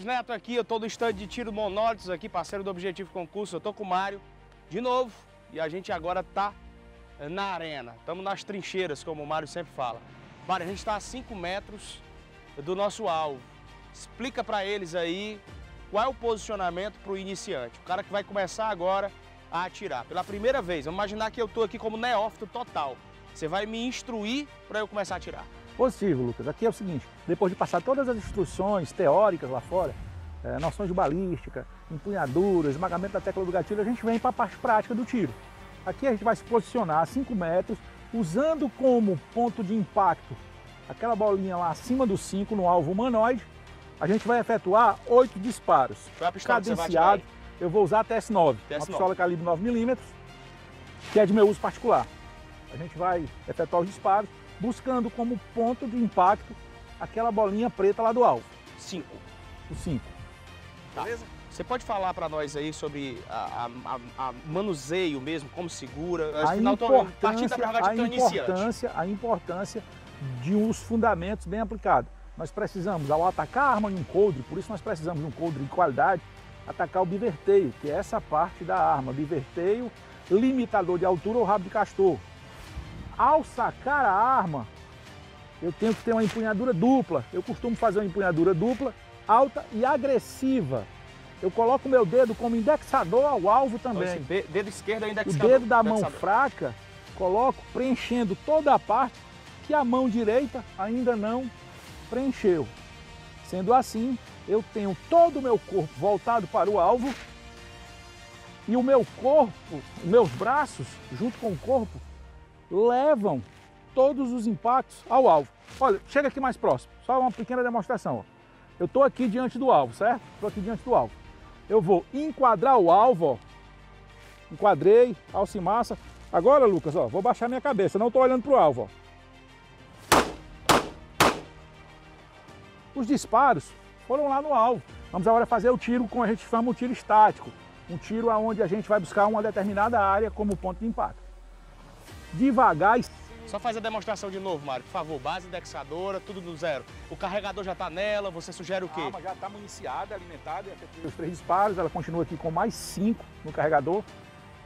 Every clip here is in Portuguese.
Lucas Neto aqui, eu estou no estande de tiro Monólitos aqui, parceiro do Objetivo Concurso, eu estou com o Mário de novo e a gente agora está eh, na arena, estamos nas trincheiras, como o Mário sempre fala. Mário, a gente está a 5 metros do nosso alvo, explica para eles aí qual é o posicionamento para o iniciante, o cara que vai começar agora a atirar pela primeira vez. Vamos imaginar que eu estou aqui como neófito total, você vai me instruir para eu começar a atirar positivo, Lucas. Aqui é o seguinte, depois de passar todas as instruções teóricas lá fora, é, noções de balística, empunhadura, esmagamento da tecla do gatilho, a gente vem para a parte prática do tiro. Aqui a gente vai se posicionar a 5 metros, usando como ponto de impacto aquela bolinha lá acima do 5 no alvo humanoide, a gente vai efetuar oito disparos. Qual cadenciado. Eu vou usar a TS9, TS9. uma pistola calibre 9mm, que é de meu uso particular. A gente vai efetuar os disparos buscando como ponto de impacto aquela bolinha preta lá do alvo. Cinco. O cinco. Tá. Beleza? Você pode falar para nós aí sobre a, a, a, manuseio mesmo, como segura? A Afinal, importância, a, importância, a importância de uns fundamentos bem aplicados. Nós precisamos, ao atacar a arma em um coldre, por isso nós precisamos de um coldre de qualidade, atacar o biverteio, que é essa parte da arma, biverteio, limitador de altura ou rabo de castor. Ao sacar a arma, eu tenho que ter uma empunhadura dupla. Eu costumo fazer uma empunhadura dupla, alta e agressiva. Eu coloco o meu dedo como indexador ao alvo também. Então, esse dedo esquerdo é indexador. O dedo da indexador. mão fraca, coloco preenchendo toda a parte que a mão direita ainda não preencheu. Sendo assim, eu tenho todo o meu corpo voltado para o alvo e o meu corpo, meus braços, junto com o corpo, levam todos os impactos ao alvo. Olha, chega aqui mais próximo, só uma pequena demonstração. Ó. Eu estou aqui diante do alvo, certo? Estou aqui diante do alvo. Eu vou enquadrar o alvo, ó. enquadrei, massa. Agora, Lucas, ó, vou baixar minha cabeça, não estou olhando para o alvo. Ó. Os disparos foram lá no alvo. Vamos agora fazer o tiro com a gente chama o tiro estático, um tiro aonde a gente vai buscar uma determinada área como ponto de impacto devagar. Só faz a demonstração de novo, Mário, por favor. Base indexadora, tudo do zero. O carregador já está nela, você sugere o quê? A arma já está municiada, alimentada, os três disparos. Ela continua aqui com mais cinco no carregador.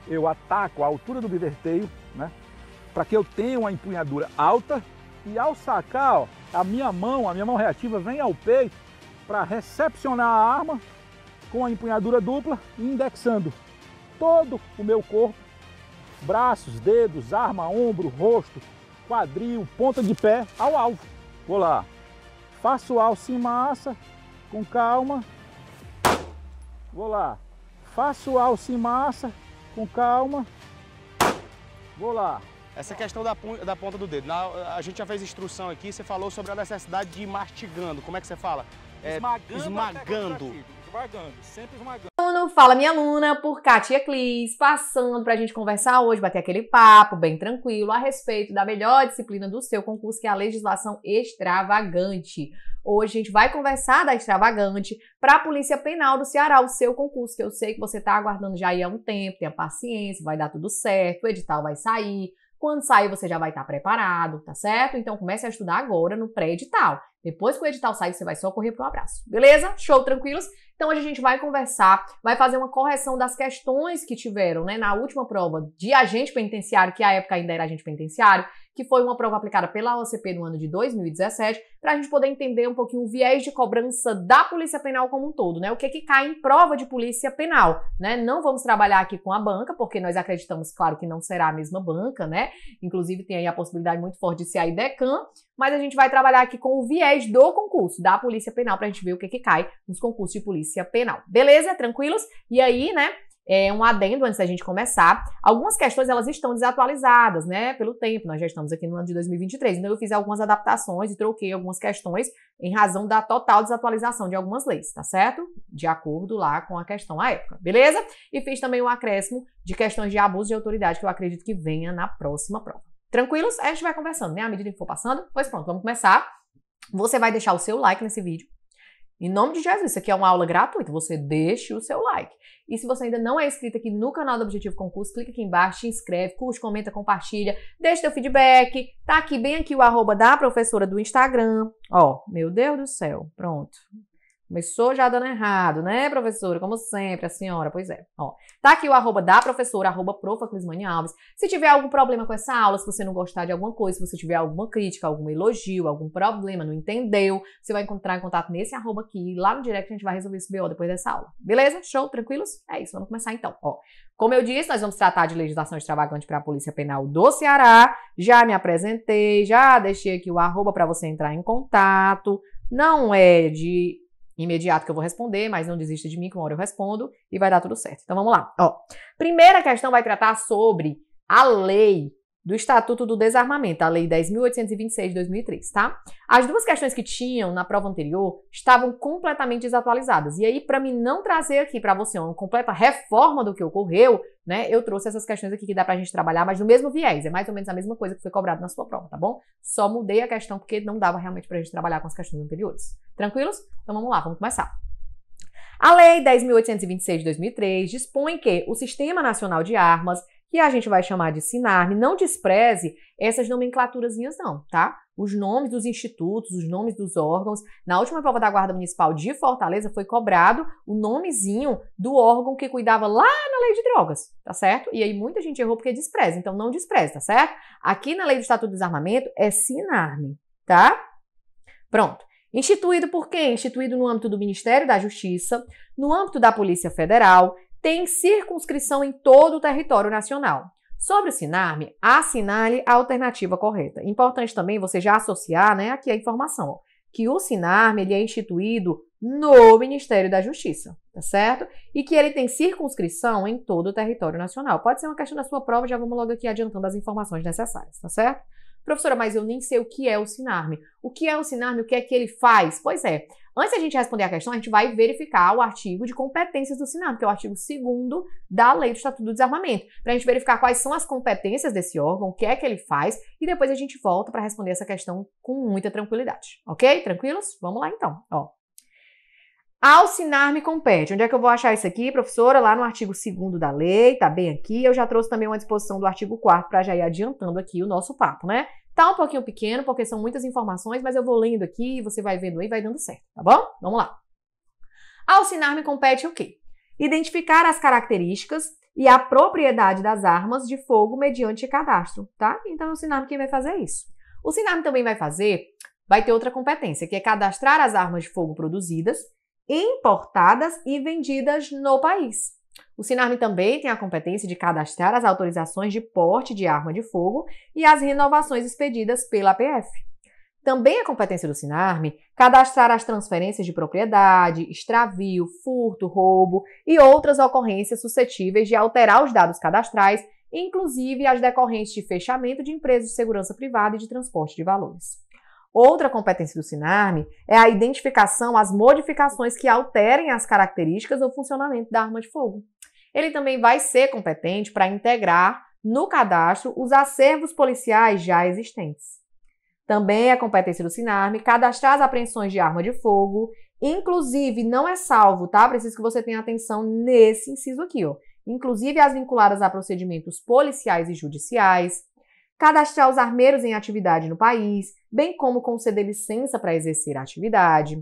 Eu ataco a altura do biverteio, né? Para que eu tenha uma empunhadura alta. E ao sacar, ó, a minha mão, a minha mão reativa vem ao peito para recepcionar a arma com a empunhadura dupla, indexando todo o meu corpo braços, dedos, arma, ombro, rosto, quadril, ponta de pé ao alvo. Vou lá. Faço alce em massa, com calma. Vou lá. Faço alce em massa, com calma. Vou lá. Essa questão da, da ponta do dedo, Na, a gente já fez instrução aqui, você falou sobre a necessidade de ir mastigando, como é que você fala? É, esmagando. esmagando esmagando, sempre esmagando. Aluno Fala Minha Aluna, por Katia Clis, passando pra gente conversar hoje, bater aquele papo bem tranquilo a respeito da melhor disciplina do seu concurso, que é a legislação extravagante. Hoje a gente vai conversar da extravagante para a Polícia Penal do Ceará, o seu concurso, que eu sei que você está aguardando já há um tempo, tenha paciência, vai dar tudo certo, o edital vai sair, quando sair, você já vai estar preparado, tá certo? Então comece a estudar agora no pré-edital. Depois que o edital sair, você vai só correr pro abraço. Beleza? Show, tranquilos? Então hoje a gente vai conversar, vai fazer uma correção das questões que tiveram, né, na última prova de agente penitenciário, que à época ainda era agente penitenciário que foi uma prova aplicada pela OCP no ano de 2017, para a gente poder entender um pouquinho o viés de cobrança da Polícia Penal como um todo, né? O que, é que cai em prova de Polícia Penal, né? Não vamos trabalhar aqui com a banca, porque nós acreditamos, claro, que não será a mesma banca, né? Inclusive tem aí a possibilidade muito forte de ser a IDECAM, mas a gente vai trabalhar aqui com o viés do concurso da Polícia Penal para a gente ver o que, é que cai nos concursos de Polícia Penal. Beleza? Tranquilos? E aí, né? é, um adendo antes da gente começar. Algumas questões elas estão desatualizadas, né? Pelo tempo, nós já estamos aqui no ano de 2023. Então eu fiz algumas adaptações e troquei algumas questões em razão da total desatualização de algumas leis, tá certo? De acordo lá com a questão à época, beleza? E fiz também um acréscimo de questões de abuso de autoridade que eu acredito que venha na próxima prova. Tranquilos? A gente vai conversando, né? À medida que for passando. Pois pronto, vamos começar. Você vai deixar o seu like nesse vídeo. Em nome de Jesus, isso aqui é uma aula gratuita, você deixe o seu like. E se você ainda não é inscrito aqui no canal do Objetivo Concurso, clica aqui embaixo, se inscreve, curte, comenta, compartilha, deixa seu feedback. Tá aqui bem aqui o arroba da professora do Instagram. Ó, meu Deus do céu, pronto. Começou já dando errado, né, professora? Como sempre, a senhora. Pois é. Ó, tá aqui o arroba da professora, arroba profa Clismane Alves. Se tiver algum problema com essa aula, se você não gostar de alguma coisa, se você tiver alguma crítica, algum elogio, algum problema, não entendeu, você vai encontrar em contato nesse arroba aqui. lá no direct a gente vai resolver esse BO depois dessa aula. Beleza? Show? Tranquilos? É isso, vamos começar então. Ó, como eu disse, nós vamos tratar de legislação extravagante para a Polícia Penal do Ceará. Já me apresentei, já deixei aqui o arroba para você entrar em contato. Não é de imediato que eu vou responder, mas não desista de mim que uma hora eu respondo e vai dar tudo certo. Então vamos lá. Ó, primeira questão vai tratar sobre a lei do Estatuto do Desarmamento, a Lei 10.826 de 2003, tá? As duas questões que tinham na prova anterior estavam completamente desatualizadas. E aí, para mim não trazer aqui para você uma completa reforma do que ocorreu, né? Eu trouxe essas questões aqui que dá para a gente trabalhar, mas no mesmo viés, é mais ou menos a mesma coisa que foi cobrado na sua prova, tá bom? Só mudei a questão porque não dava realmente para a gente trabalhar com as questões anteriores. Tranquilos? Então vamos lá, vamos começar. A Lei 10.826 de 2003 dispõe que o Sistema Nacional de Armas que a gente vai chamar de SINARME. Não despreze essas nomenclaturazinhas não, tá? Os nomes dos institutos, os nomes dos órgãos. Na última prova da Guarda Municipal de Fortaleza foi cobrado o nomezinho do órgão que cuidava lá na lei de drogas, tá certo? E aí muita gente errou porque despreza, então não despreze, tá certo? Aqui na lei do Estatuto do Desarmamento é SINARME, tá? Pronto. Instituído por quem? Instituído no âmbito do Ministério da Justiça, no âmbito da Polícia Federal, tem circunscrição em todo o território nacional. Sobre o Sinarme, assinale a alternativa correta. Importante também você já associar né, aqui a informação ó, que o Sinarme ele é instituído no Ministério da Justiça, tá certo? E que ele tem circunscrição em todo o território nacional. Pode ser uma questão da sua prova, já vamos logo aqui adiantando as informações necessárias, tá certo? Professora, mas eu nem sei o que é o Sinarme. O que é o Sinarme? O que é que ele faz? Pois é, Antes da gente responder a questão, a gente vai verificar o artigo de competências do SINAM, que é o artigo 2 da Lei do Estatuto do Desarmamento, para a gente verificar quais são as competências desse órgão, o que é que ele faz, e depois a gente volta para responder essa questão com muita tranquilidade. Ok? Tranquilos? Vamos lá então. Ó, Alcinar me compete. Onde é que eu vou achar isso aqui, professora? Lá no artigo 2 da lei, tá bem aqui. Eu já trouxe também uma disposição do artigo 4 para já ir adiantando aqui o nosso papo, né? Tá um pouquinho pequeno, porque são muitas informações, mas eu vou lendo aqui, você vai vendo aí, vai dando certo, tá bom? Vamos lá. Alcinar me compete o quê? Identificar as características e a propriedade das armas de fogo mediante cadastro, tá? Então é o Sinarme quem vai fazer isso. O Sinarme também vai fazer, vai ter outra competência, que é cadastrar as armas de fogo produzidas importadas e vendidas no país. O Sinarme também tem a competência de cadastrar as autorizações de porte de arma de fogo e as renovações expedidas pela PF. Também é competência do Sinarme cadastrar as transferências de propriedade, extravio, furto, roubo e outras ocorrências suscetíveis de alterar os dados cadastrais, inclusive as decorrentes de fechamento de empresas de segurança privada e de transporte de valores. Outra competência do SINARME é a identificação às modificações que alterem as características ou funcionamento da arma de fogo. Ele também vai ser competente para integrar no cadastro os acervos policiais já existentes. Também é competência do SINARME cadastrar as apreensões de arma de fogo, inclusive não é salvo, tá? Preciso que você tenha atenção nesse inciso aqui, ó. Inclusive as vinculadas a procedimentos policiais e judiciais, cadastrar os armeiros em atividade no país, bem como conceder licença para exercer a atividade,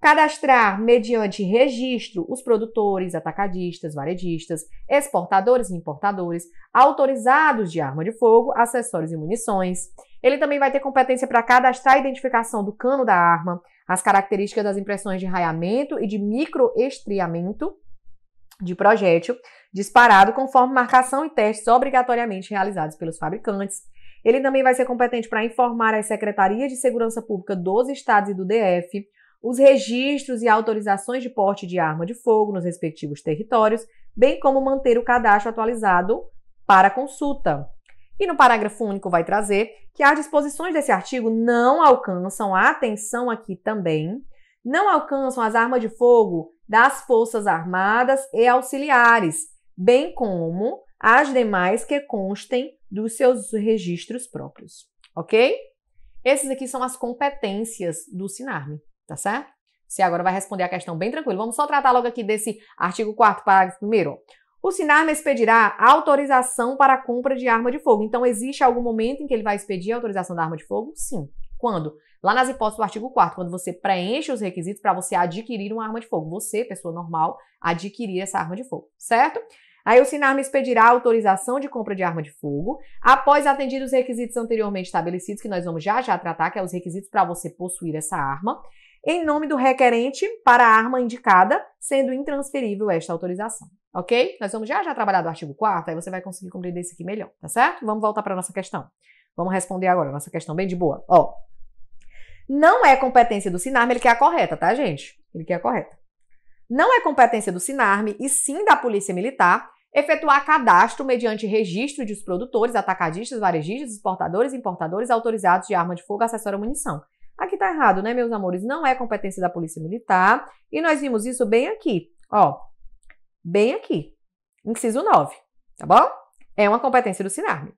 cadastrar mediante registro os produtores, atacadistas, varejistas, exportadores e importadores autorizados de arma de fogo, acessórios e munições. Ele também vai ter competência para cadastrar a identificação do cano da arma, as características das impressões de raiamento e de microestriamento, de projétil disparado conforme marcação e testes obrigatoriamente realizados pelos fabricantes. Ele também vai ser competente para informar as secretarias de segurança pública dos estados e do DF os registros e autorizações de porte de arma de fogo nos respectivos territórios, bem como manter o cadastro atualizado para consulta. E no parágrafo único vai trazer que as disposições desse artigo não alcançam a atenção aqui também não alcançam as armas de fogo das Forças Armadas e auxiliares, bem como as demais que constem dos seus registros próprios, ok? Esses aqui são as competências do Sinarme, tá certo? Você agora vai responder a questão bem tranquilo. Vamos só tratar logo aqui desse artigo 4 parágrafo 1 o SINARM expedirá autorização para a compra de arma de fogo. Então, existe algum momento em que ele vai expedir a autorização da arma de fogo? Sim. Quando? Lá nas hipóteses do artigo 4 quando você preenche os requisitos para você adquirir uma arma de fogo, você, pessoa normal, adquirir essa arma de fogo, certo? Aí o SINARM expedirá autorização de compra de arma de fogo, após atendidos os requisitos anteriormente estabelecidos, que nós vamos já já tratar, que é os requisitos para você possuir essa arma, em nome do requerente para a arma indicada, sendo intransferível esta autorização, ok? Nós vamos já já trabalhar do artigo 4 aí você vai conseguir compreender isso aqui melhor, tá certo? Vamos voltar para nossa questão. Vamos responder agora, nossa questão bem de boa. Ó, não é competência do Sinarme, ele quer a correta, tá, gente? Ele quer a correta. Não é competência do Sinarme, e sim da Polícia Militar, efetuar cadastro mediante registro de produtores, atacadistas, varejistas, exportadores, importadores autorizados de arma de fogo, acessório ou munição. Aqui tá errado, né, meus amores? Não é competência da Polícia Militar. E nós vimos isso bem aqui, ó. Bem aqui. Inciso 9, tá bom? É uma competência do Sinarme.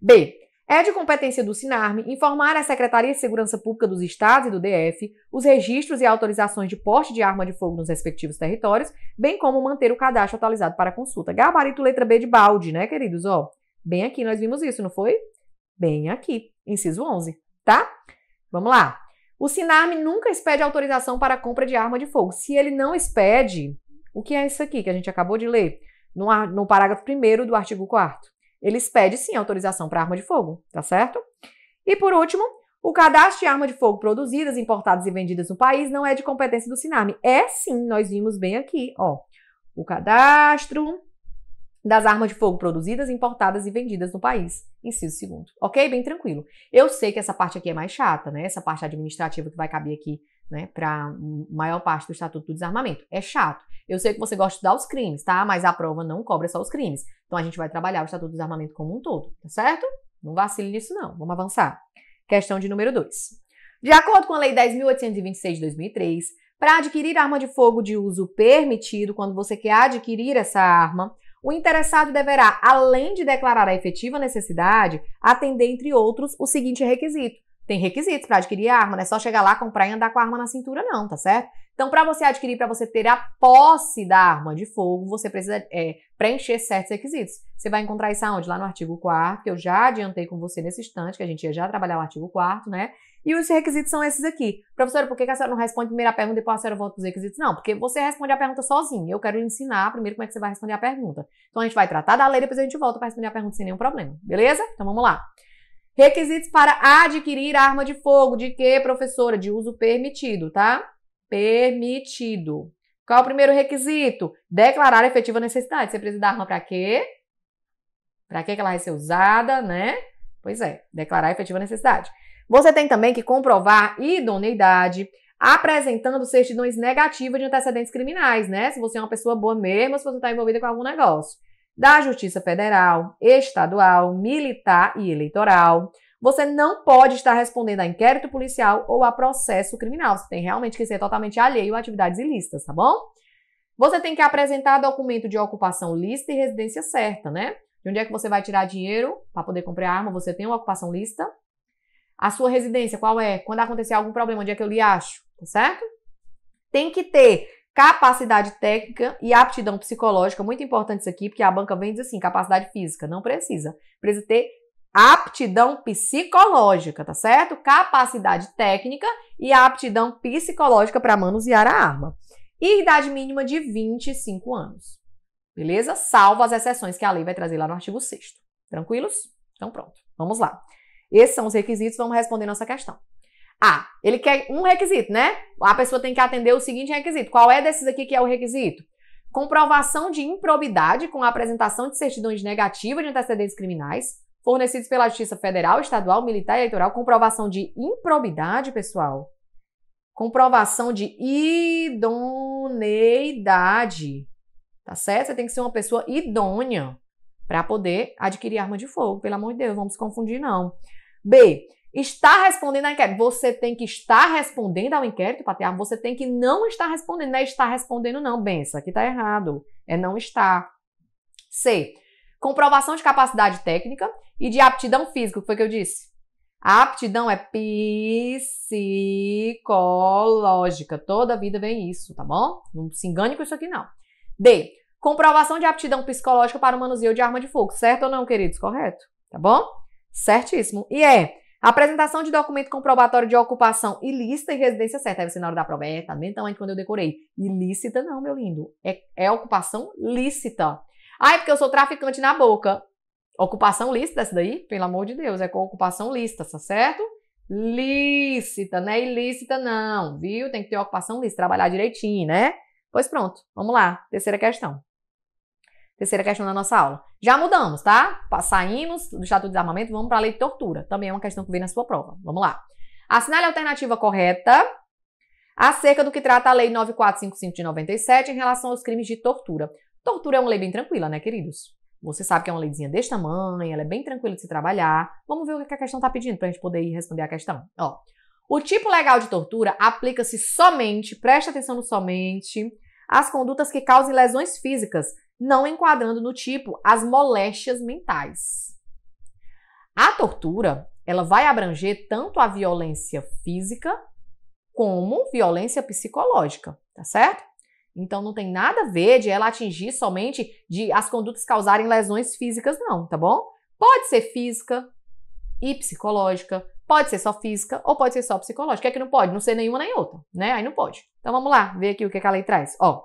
B. É de competência do Sinarme informar à Secretaria de Segurança Pública dos Estados e do DF os registros e autorizações de porte de arma de fogo nos respectivos territórios, bem como manter o cadastro atualizado para consulta. Gabarito letra B de balde, né, queridos? Ó, bem aqui nós vimos isso, não foi? Bem aqui, inciso 11, tá? Vamos lá. O Sinarme nunca expede autorização para compra de arma de fogo. Se ele não expede, o que é isso aqui que a gente acabou de ler? No, no parágrafo 1 do artigo 4 eles pedem sim autorização para arma de fogo, tá certo? E por último, o cadastro de arma de fogo produzidas, importadas e vendidas no país não é de competência do SINARME. É sim, nós vimos bem aqui, ó. O cadastro das armas de fogo produzidas, importadas e vendidas no país. Inciso segundo. Ok? Bem tranquilo. Eu sei que essa parte aqui é mais chata, né? Essa parte administrativa que vai caber aqui né, para maior parte do Estatuto do Desarmamento. É chato. Eu sei que você gosta de dar os crimes, tá? Mas a prova não cobra só os crimes. Então a gente vai trabalhar o Estatuto do Desarmamento como um todo, tá certo? Não vacile nisso, não. Vamos avançar. Questão de número 2. De acordo com a Lei 10.826 de 2003, para adquirir arma de fogo de uso permitido, quando você quer adquirir essa arma, o interessado deverá, além de declarar a efetiva necessidade, atender, entre outros, o seguinte requisito: tem requisitos para adquirir arma, não é só chegar lá, comprar e andar com a arma na cintura, não, tá certo? Então, para você adquirir, para você ter a posse da arma de fogo, você precisa é, preencher certos requisitos. Você vai encontrar isso aonde? Lá no artigo 4 que eu já adiantei com você nesse instante, que a gente ia já trabalhar o artigo 4 né? E os requisitos são esses aqui. Professora, por que a senhora não responde primeiro a pergunta e depois a senhora volta os requisitos? Não, porque você responde a pergunta sozinho. Eu quero ensinar primeiro como é que você vai responder a pergunta. Então, a gente vai tratar da lei, depois a gente volta para responder a pergunta sem nenhum problema, beleza? Então, vamos lá. Requisitos para adquirir arma de fogo. De que, professora? De uso permitido, tá? Permitido. Qual o primeiro requisito? Declarar efetiva necessidade. Você precisa da arma para quê? Para que ela vai ser usada, né? Pois é, declarar efetiva necessidade. Você tem também que comprovar idoneidade, apresentando certidões negativas de antecedentes criminais, né? Se você é uma pessoa boa mesmo, se você está envolvida com algum negócio da Justiça Federal, Estadual, Militar e Eleitoral. Você não pode estar respondendo a inquérito policial ou a processo criminal. Você tem realmente que ser totalmente alheio a atividades ilícitas, tá bom? Você tem que apresentar documento de ocupação lícita e residência certa, né? De onde é que você vai tirar dinheiro para poder comprar arma? Você tem uma ocupação lícita? A sua residência, qual é? Quando acontecer algum problema, onde é que eu lhe acho? Tá certo? Tem que ter capacidade técnica e aptidão psicológica, muito importante isso aqui, porque a banca vem diz assim, capacidade física, não precisa. Precisa ter aptidão psicológica, tá certo? Capacidade técnica e aptidão psicológica para manusear a arma. E idade mínima de 25 anos. Beleza? Salvo as exceções que a lei vai trazer lá no artigo 6 Tranquilos? Então pronto, vamos lá. Esses são os requisitos, vamos responder nossa questão. Ah, ele quer um requisito, né? A pessoa tem que atender o seguinte requisito. Qual é desses aqui que é o requisito? Comprovação de improbidade com a apresentação de certidões negativas de antecedentes criminais fornecidos pela Justiça Federal, Estadual, Militar e Eleitoral. Comprovação de improbidade, pessoal. Comprovação de idoneidade. Tá certo? Você tem que ser uma pessoa idônea para poder adquirir arma de fogo. Pelo amor de Deus, vamos se confundir, não. B. Está respondendo ao inquérito. Você tem que estar respondendo ao inquérito, Patear. Você tem que não estar respondendo. Não é estar respondendo, não, isso Aqui está errado. É não estar. C. Comprovação de capacidade técnica e de aptidão física. O que foi que eu disse? A aptidão é psicológica. Toda vida vem isso, tá bom? Não se engane com isso aqui, não. D. Comprovação de aptidão psicológica para o manuseio de arma de fogo. Certo ou não, queridos? Correto? Tá bom? Certíssimo. E é Apresentação de documento comprobatório de ocupação ilícita e residência certa. Aí você na hora da prova, é, tá bem tamanho então, quando eu decorei. Ilícita não, meu lindo. É, é ocupação lícita. Ah, é porque eu sou traficante na boca. Ocupação lícita essa daí? Pelo amor de Deus, é com ocupação lícita, tá certo? Lícita, não é ilícita não, viu? Tem que ter ocupação lícita, trabalhar direitinho, né? Pois pronto, vamos lá. Terceira questão terceira questão da nossa aula. Já mudamos, tá? Saímos do Estatuto de Desarmamento, vamos para a lei de tortura. Também é uma questão que vem na sua prova. Vamos lá. Assinale a alternativa correta acerca do que trata a Lei 9455 de 97 em relação aos crimes de tortura. Tortura é uma lei bem tranquila, né, queridos? Você sabe que é uma leizinha desse tamanho, ela é bem tranquila de se trabalhar. Vamos ver o que é a questão está pedindo para a gente poder ir responder a questão. Ó, o tipo legal de tortura aplica-se somente, presta atenção no somente, às condutas que causem lesões físicas não enquadrando no tipo as moléstias mentais. A tortura, ela vai abranger tanto a violência física como violência psicológica, tá certo? Então não tem nada a ver de ela atingir somente de as condutas causarem lesões físicas não, tá bom? Pode ser física e psicológica, pode ser só física ou pode ser só psicológica. É que não pode, não ser nenhuma nem outra, né? Aí não pode. Então vamos lá, ver aqui o que, que a lei traz. Ó,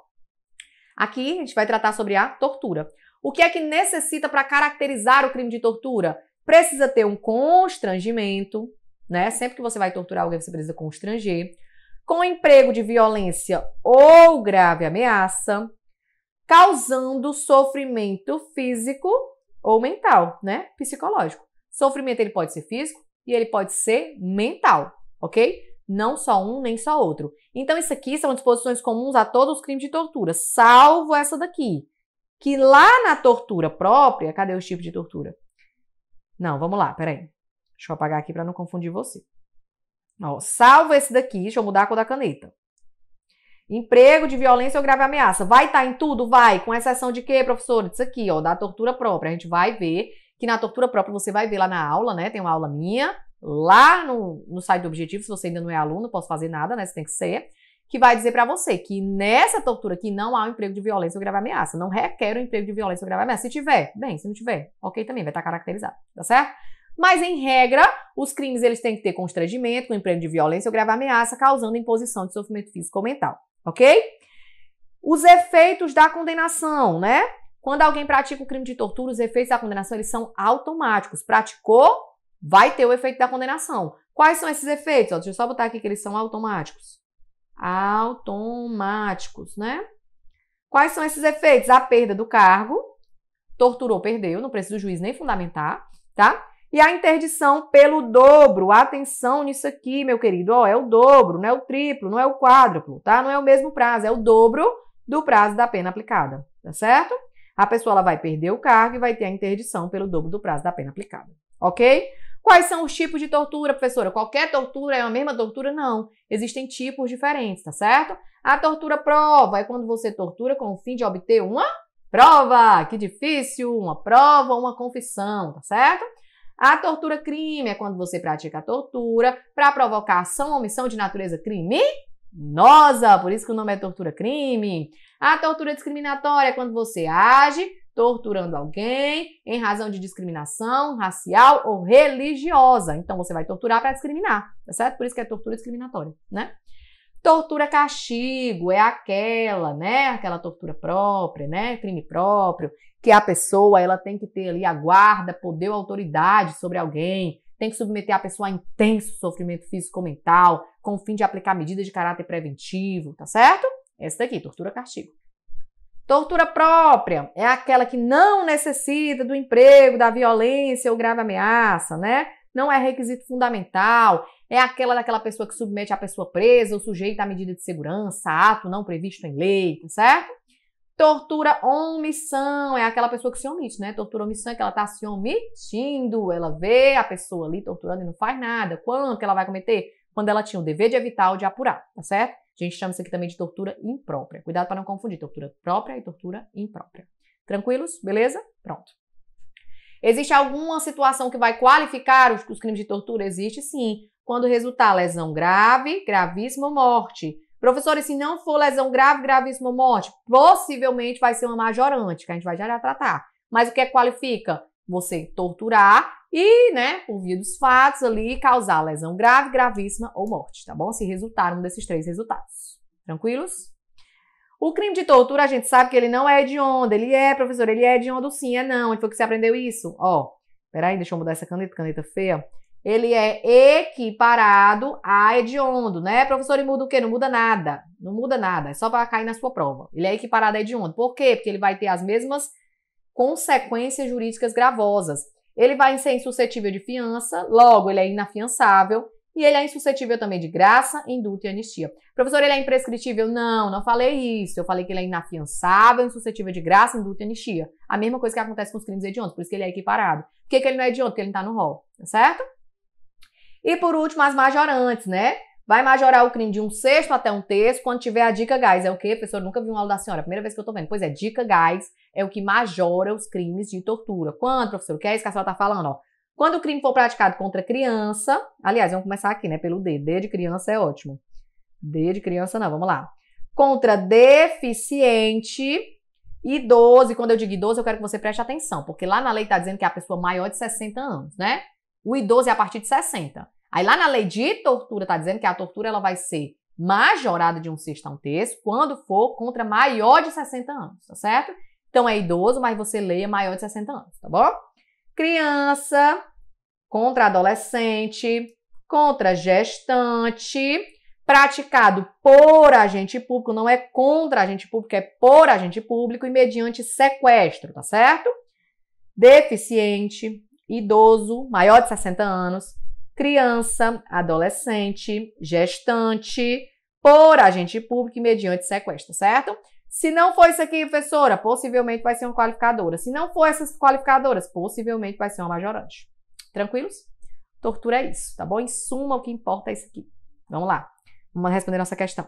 Aqui a gente vai tratar sobre a tortura. O que é que necessita para caracterizar o crime de tortura? Precisa ter um constrangimento, né? Sempre que você vai torturar alguém, você precisa constranger. Com emprego de violência ou grave ameaça, causando sofrimento físico ou mental, né? Psicológico. Sofrimento ele pode ser físico e ele pode ser mental, ok? não só um nem só outro. Então, isso aqui são disposições comuns a todos os crimes de tortura, salvo essa daqui. Que lá na tortura própria, cadê os tipos de tortura? Não, vamos lá, peraí. Deixa eu apagar aqui para não confundir você. Ó, salvo esse daqui, deixa eu mudar a cor da caneta. Emprego de violência ou grave ameaça. Vai estar tá em tudo? Vai. Com exceção de quê, professora? Disso aqui, ó, da tortura própria. A gente vai ver que na tortura própria você vai ver lá na aula, né? Tem uma aula minha lá no, no site do Objetivo, se você ainda não é aluno, não posso fazer nada, né? Você tem que ser. Que vai dizer para você que nessa tortura aqui não há um emprego de violência ou grave ameaça. Não requer um emprego de violência ou grave ameaça. Se tiver, bem. Se não tiver, ok também, vai estar caracterizado. Tá certo? Mas, em regra, os crimes eles têm que ter constrangimento, com emprego de violência ou grave ameaça, causando imposição de sofrimento físico ou mental. Ok? Os efeitos da condenação, né? Quando alguém pratica o crime de tortura, os efeitos da condenação eles são automáticos. Praticou, vai ter o efeito da condenação. Quais são esses efeitos? Ó, deixa eu só botar aqui que eles são automáticos. Automáticos, né? Quais são esses efeitos? A perda do cargo, torturou, perdeu, não precisa o juiz nem fundamentar, tá? E a interdição pelo dobro. Atenção nisso aqui, meu querido. Ó, é o dobro, não é o triplo, não é o quádruplo, tá? Não é o mesmo prazo, é o dobro do prazo da pena aplicada, tá certo? A pessoa ela vai perder o cargo e vai ter a interdição pelo dobro do prazo da pena aplicada, ok? Quais são os tipos de tortura, professora? Qualquer tortura é a mesma tortura? Não. Existem tipos diferentes, tá certo? A tortura prova é quando você tortura com o fim de obter uma prova. Que difícil! Uma prova, uma confissão, tá certo? A tortura crime é quando você pratica a tortura para provocar ação ou omissão de natureza criminosa. Por isso que o nome é tortura crime. A tortura discriminatória é quando você age torturando alguém em razão de discriminação racial ou religiosa. Então você vai torturar para discriminar, tá certo? Por isso que é tortura discriminatória, né? Tortura é castigo é aquela, né? Aquela tortura própria, né? Crime próprio, que a pessoa ela tem que ter ali a guarda, poder, autoridade sobre alguém, tem que submeter a pessoa a intenso sofrimento físico mental, com o fim de aplicar medidas de caráter preventivo, tá certo? Essa daqui, tortura castigo. Tortura própria é aquela que não necessita do emprego, da violência ou grave ameaça, né? Não é requisito fundamental. É aquela daquela pessoa que submete a pessoa presa ou sujeita à medida de segurança, ato não previsto em lei, tá certo? Tortura omissão é aquela pessoa que se omite, né? Tortura omissão é que ela tá se omitindo, ela vê a pessoa ali torturando e não faz nada. quando que ela vai cometer? Quando ela tinha o dever de evitar ou de apurar, tá certo? A gente chama isso aqui também de tortura imprópria. Cuidado para não confundir tortura própria e tortura imprópria. Tranquilos? Beleza? Pronto. Existe alguma situação que vai qualificar os, os crimes de tortura? Existe sim. Quando resultar lesão grave, gravíssima ou morte. Professor, e se não for lesão grave, gravíssima ou morte, possivelmente vai ser uma majorante, que a gente vai já tratar. Mas o que é qualifica? Você torturar e, né, por via dos fatos ali, causar lesão grave, gravíssima ou morte, tá bom? Se resultar um desses três resultados. Tranquilos? O crime de tortura, a gente sabe que ele não é hediondo. Ele é, professor, ele é hediondo sim, é não. Onde foi que você aprendeu isso? Ó, peraí, deixa eu mudar essa caneta, caneta feia. Ele é equiparado a hediondo, né? Professor, e muda o quê? Não muda nada. Não muda nada, é só para cair na sua prova. Ele é equiparado a hediondo. Por quê? Porque ele vai ter as mesmas consequências jurídicas gravosas. Ele vai ser insuscetível de fiança, logo ele é inafiançável e ele é insuscetível também de graça, indulto e anistia. Professor, ele é imprescritível? Não, não falei isso. Eu falei que ele é inafiançável, insuscetível de graça, indulto e anistia. A mesma coisa que acontece com os crimes hediondos, por isso que ele é equiparado. Por que, que ele não é hediondo? Porque ele não tá no rol, tá certo? E por último, as majorantes, né? Vai majorar o crime de um sexto até um terço quando tiver a dica gás. É o quê? Pessoa, nunca vi um aula da senhora. Primeira vez que eu tô vendo. Pois é, dica gás é o que majora os crimes de tortura. Quando, professor? O que é isso que a senhora tá falando, ó? Quando o crime for praticado contra criança, aliás, vamos começar aqui, né, pelo D. D de criança é ótimo. D de criança não, vamos lá. Contra deficiente, e doze. quando eu digo idoso, eu quero que você preste atenção, porque lá na lei está dizendo que é a pessoa maior de 60 anos, né? O idoso é a partir de 60. Aí lá na lei de tortura está dizendo que a tortura ela vai ser majorada de um sexto a um terço quando for contra maior de 60 anos, tá certo? Então é idoso, mas você leia maior de 60 anos, tá bom? Criança contra adolescente, contra gestante, praticado por agente público, não é contra agente público, é por agente público e mediante sequestro, tá certo? Deficiente, idoso, maior de 60 anos, criança, adolescente, gestante, por agente público e mediante sequestro, certo? Se não for isso aqui, professora, possivelmente vai ser uma qualificadora. Se não for essas qualificadoras, possivelmente vai ser uma majorante. Tranquilos? Tortura é isso, tá bom? Em suma, o que importa é isso aqui. Vamos lá. Vamos responder nossa questão.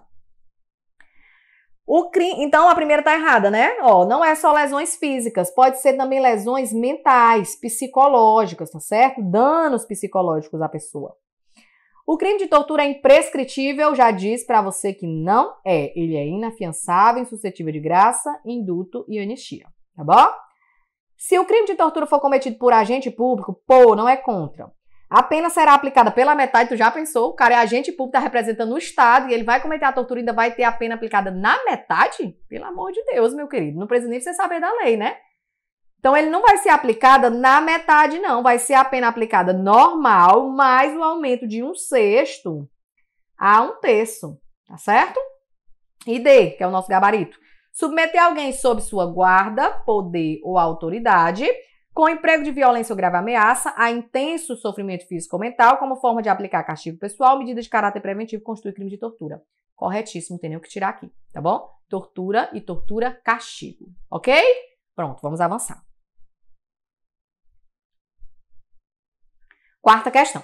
O crime, então a primeira tá errada, né? Ó, não é só lesões físicas, pode ser também lesões mentais, psicológicas, tá certo? Danos psicológicos à pessoa. O crime de tortura é imprescritível, já diz para você que não é. Ele é inafiançável, insuscetível de graça, indulto e anistia, tá bom? Se o crime de tortura for cometido por agente público, pô, não é contra. A pena será aplicada pela metade, tu já pensou? O cara é agente público, tá representando o Estado e ele vai cometer a tortura e ainda vai ter a pena aplicada na metade? Pelo amor de Deus, meu querido, não precisa nem você saber da lei, né? Então ele não vai ser aplicada na metade, não. Vai ser a pena aplicada normal, mais o aumento de um sexto a um terço, tá certo? E D, que é o nosso gabarito. Submeter alguém sob sua guarda, poder ou autoridade com emprego de violência ou grave ameaça, a intenso sofrimento físico ou mental como forma de aplicar castigo pessoal, medida de caráter preventivo constitui crime de tortura. Corretíssimo, tem nem o que tirar aqui, tá bom? Tortura e tortura castigo, ok? Pronto, vamos avançar. Quarta questão.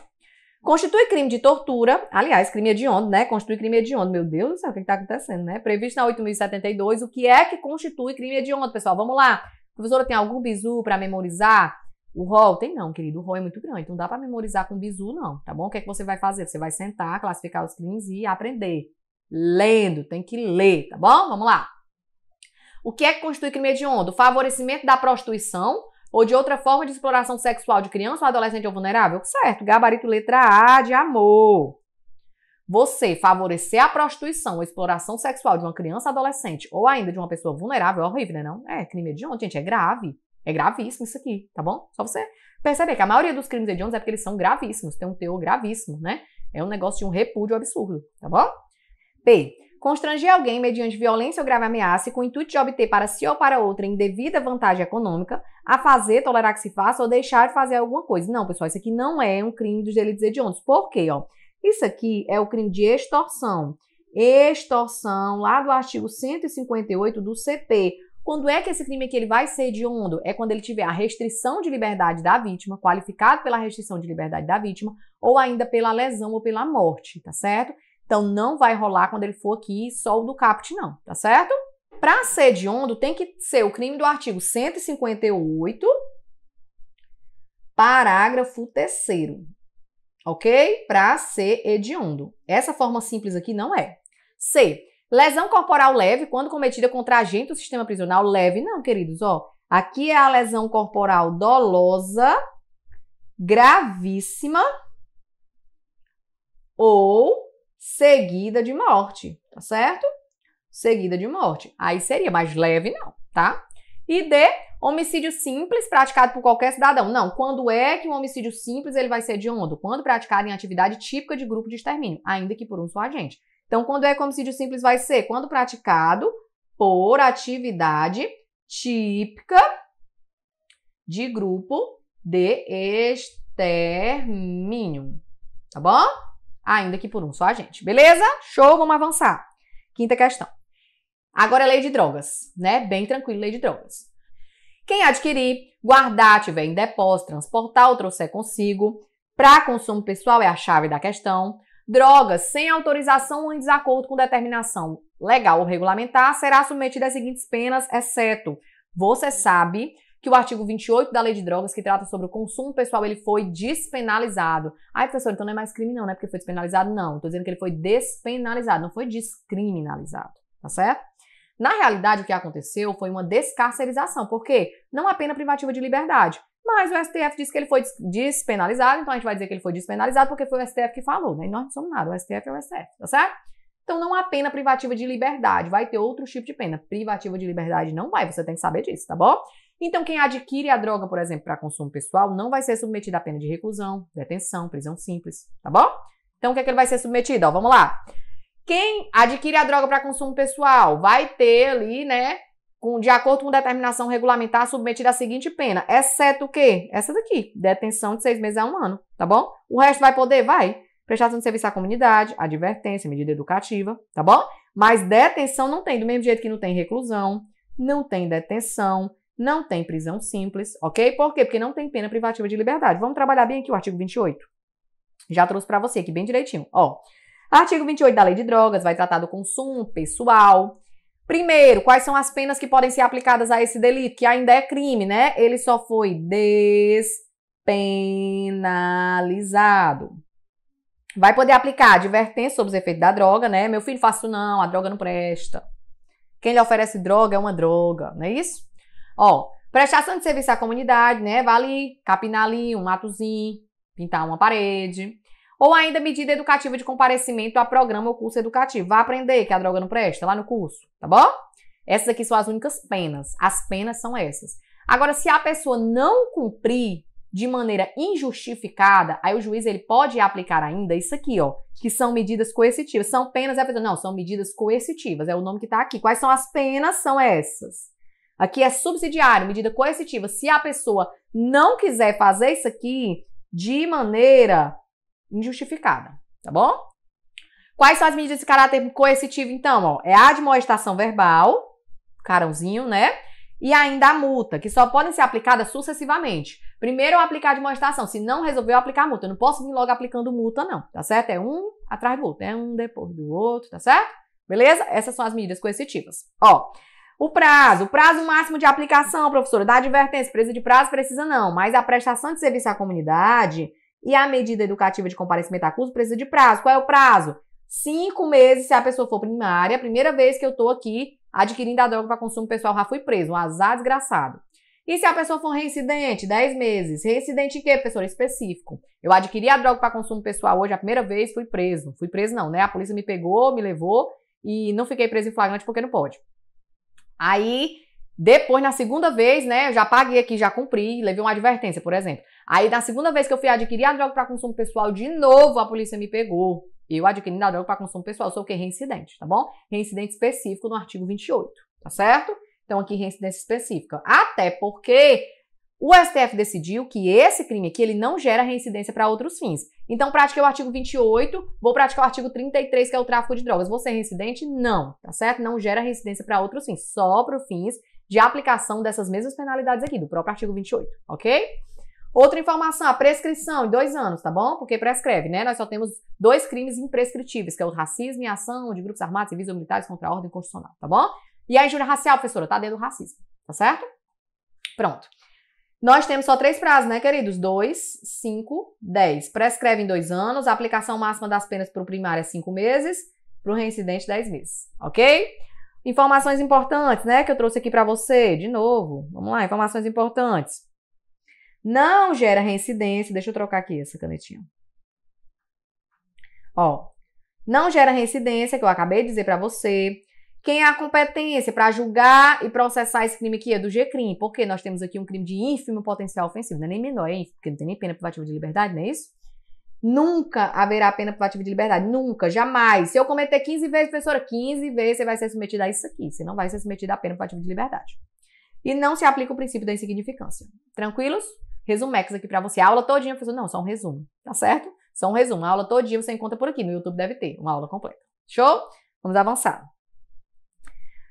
Constitui crime de tortura, aliás, crime hediondo, né? Constitui crime hediondo. Meu Deus do céu, o que está acontecendo, né? Previsto na 8.072, o que é que constitui crime hediondo, pessoal? Vamos lá. Professora, tem algum bizu para memorizar? O rol tem não, querido. O rol é muito grande. Não dá para memorizar com bizu, não, tá bom? O que é que você vai fazer? Você vai sentar, classificar os crimes e aprender. Lendo, tem que ler, tá bom? Vamos lá. O que é que constitui crime hediondo? Favorecimento da prostituição ou de outra forma de exploração sexual de criança ou adolescente ou vulnerável? Certo, gabarito letra A de amor você favorecer a prostituição, a exploração sexual de uma criança, adolescente ou ainda de uma pessoa vulnerável, é horrível, né? Não? É crime hediondo, gente, é grave. É gravíssimo isso aqui, tá bom? Só você perceber que a maioria dos crimes hediondos é porque eles são gravíssimos, tem um teor gravíssimo, né? É um negócio de um repúdio absurdo, tá bom? P. Constranger alguém mediante violência ou grave ameaça e com o intuito de obter para si ou para outra indevida vantagem econômica, a fazer, tolerar que se faça ou deixar de fazer alguma coisa. Não, pessoal, isso aqui não é um crime dos delitos hediondos. Por quê? Ó, isso aqui é o crime de extorsão. Extorsão, lá do artigo 158 do CP. Quando é que esse crime aqui ele vai ser hediondo? É quando ele tiver a restrição de liberdade da vítima, qualificado pela restrição de liberdade da vítima, ou ainda pela lesão ou pela morte, tá certo? Então não vai rolar quando ele for aqui só o do CAPT, não, tá certo? Para ser hediondo, tem que ser o crime do artigo 158, parágrafo 3 ok? Para ser hediondo. Essa forma simples aqui não é. C. Lesão corporal leve quando cometida contra agente do sistema prisional leve. Não, queridos, ó. Aqui é a lesão corporal dolosa, gravíssima ou seguida de morte, tá certo? Seguida de morte. Aí seria, mas leve não, tá? E D, homicídio simples praticado por qualquer cidadão. Não, quando é que um homicídio simples ele vai ser de onda Quando praticado em atividade típica de grupo de extermínio, ainda que por um só agente. Então, quando é que o homicídio simples vai ser? Quando praticado por atividade típica de grupo de extermínio. Tá bom? Ainda que por um só agente. Beleza? Show, vamos avançar. Quinta questão. Agora a é lei de drogas, né? Bem tranquilo, lei de drogas. Quem adquirir, guardar, tiver em depósito, transportar ou trouxer consigo, para consumo pessoal é a chave da questão. Drogas sem autorização ou em desacordo com determinação legal ou regulamentar será submetida às seguintes penas, exceto. Você sabe que o artigo 28 da Lei de Drogas, que trata sobre o consumo pessoal, ele foi despenalizado. Ai, professor, então não é mais crime não, né? Porque foi despenalizado? Não, estou dizendo que ele foi despenalizado, não foi descriminalizado, tá certo? Na realidade, o que aconteceu foi uma descarcerização, porque não há é pena privativa de liberdade, mas o STF disse que ele foi despenalizado, então a gente vai dizer que ele foi despenalizado porque foi o STF que falou, né? E nós não somos nada, o STF é o STF, tá certo? Então não há pena privativa de liberdade, vai ter outro tipo de pena. Privativa de liberdade não vai, você tem que saber disso, tá bom? Então quem adquire a droga, por exemplo, para consumo pessoal, não vai ser submetido à pena de reclusão, detenção, prisão simples, tá bom? Então o que é que ele vai ser submetido? Ó, vamos lá. Quem adquire a droga para consumo pessoal vai ter ali, né, com, de acordo com determinação regulamentar, submetida à seguinte pena, exceto o quê? Essa daqui, detenção de seis meses a um ano, tá bom? O resto vai poder? Vai. Prestação de serviço à comunidade, advertência, medida educativa, tá bom? Mas detenção não tem, do mesmo jeito que não tem reclusão, não tem detenção, não tem prisão simples, ok? Por quê? Porque não tem pena privativa de liberdade. Vamos trabalhar bem aqui o artigo 28. Já trouxe para você aqui bem direitinho, ó. Artigo 28 da Lei de Drogas vai tratar do consumo pessoal. Primeiro, quais são as penas que podem ser aplicadas a esse delito, que ainda é crime, né? Ele só foi despenalizado. Vai poder aplicar advertência sobre os efeitos da droga, né? Meu filho, faço não, a droga não presta. Quem lhe oferece droga é uma droga, não é isso? Ó, prestação de serviço à comunidade, né? Vale capinar ali um matozinho, pintar uma parede. Ou ainda medida educativa de comparecimento a programa ou curso educativo. Vá aprender que a droga não presta lá no curso, tá bom? Essas aqui são as únicas penas. As penas são essas. Agora, se a pessoa não cumprir de maneira injustificada, aí o juiz ele pode aplicar ainda isso aqui, ó, que são medidas coercitivas. São penas, é a pessoa, não, são medidas coercitivas, é o nome que tá aqui. Quais são as penas? São essas. Aqui é subsidiário, medida coercitiva. Se a pessoa não quiser fazer isso aqui de maneira injustificada, tá bom? Quais são as medidas de caráter coercitivo, então? Ó, é a admoestação verbal, carãozinho, né? E ainda a multa, que só podem ser aplicadas sucessivamente. Primeiro eu é aplicar a admoestação. Se não resolveu é aplicar a multa, eu não posso vir logo aplicando multa, não, tá certo? É um atrás do outro, é um depois do outro, tá certo? Beleza? Essas são as medidas coercitivas. Ó, o prazo, o prazo máximo de aplicação, professora, da advertência, precisa de prazo, precisa não, mas a prestação de serviço à comunidade e a medida educativa de comparecimento a curso precisa de prazo. Qual é o prazo? Cinco meses se a pessoa for primária. Primeira vez que eu estou aqui adquirindo a droga para consumo pessoal, já fui preso. Um azar desgraçado. E se a pessoa for reincidente, dez meses? Reincidente em quê, professor? Específico. Eu adquiri a droga para consumo pessoal hoje, a primeira vez fui preso. Fui preso não, né? A polícia me pegou, me levou e não fiquei preso em flagrante porque não pode. Aí depois, na segunda vez, né, eu já paguei aqui, já cumpri, levei uma advertência, por exemplo. Aí, na segunda vez que eu fui adquirir a droga para consumo pessoal, de novo a polícia me pegou. Eu adquirindo a droga para consumo pessoal, sou o quê? Reincidente, tá bom? Reincidente específico no artigo 28, tá certo? Então, aqui, reincidência específica. Até porque o STF decidiu que esse crime aqui ele não gera reincidência para outros fins. Então, pratiquei o artigo 28, vou praticar o artigo 33, que é o tráfico de drogas. Você é reincidente? Não, tá certo? Não gera reincidência para outros fins, só para os fins de aplicação dessas mesmas penalidades aqui, do próprio artigo 28, ok? Outra informação, a prescrição em dois anos, tá bom? Porque prescreve, né? Nós só temos dois crimes imprescritíveis, que é o racismo e a ação de grupos armados, civis ou militares contra a ordem constitucional, tá bom? E a injúria racial, professora, tá dentro do racismo, tá certo? Pronto. Nós temos só três prazos, né, queridos? Dois, cinco, dez. Prescreve em dois anos. A aplicação máxima das penas para o primário é cinco meses. Para o reincidente, dez meses, ok? Informações importantes, né, que eu trouxe aqui para você, de novo. Vamos lá, informações importantes. Não gera reincidência. Deixa eu trocar aqui essa canetinha. Ó, não gera reincidência, que eu acabei de dizer para você. Quem é a competência para julgar e processar esse crime aqui é do GCRIM, porque nós temos aqui um crime de ínfimo potencial ofensivo, não é nem menor, é ínfimo, porque não tem nem pena privativa de liberdade, não é isso? Nunca haverá pena privativa de liberdade. Nunca, jamais. Se eu cometer 15 vezes, professora, 15 vezes você vai ser submetida a isso aqui. Você não vai ser submetida a pena privativa de liberdade. E não se aplica o princípio da insignificância. Tranquilos? Resumex aqui para você. A aula todinha, professor. Não, só um resumo. Tá certo? Só um resumo. A aula todinha você encontra por aqui. No YouTube deve ter uma aula completa. Show? Vamos avançar.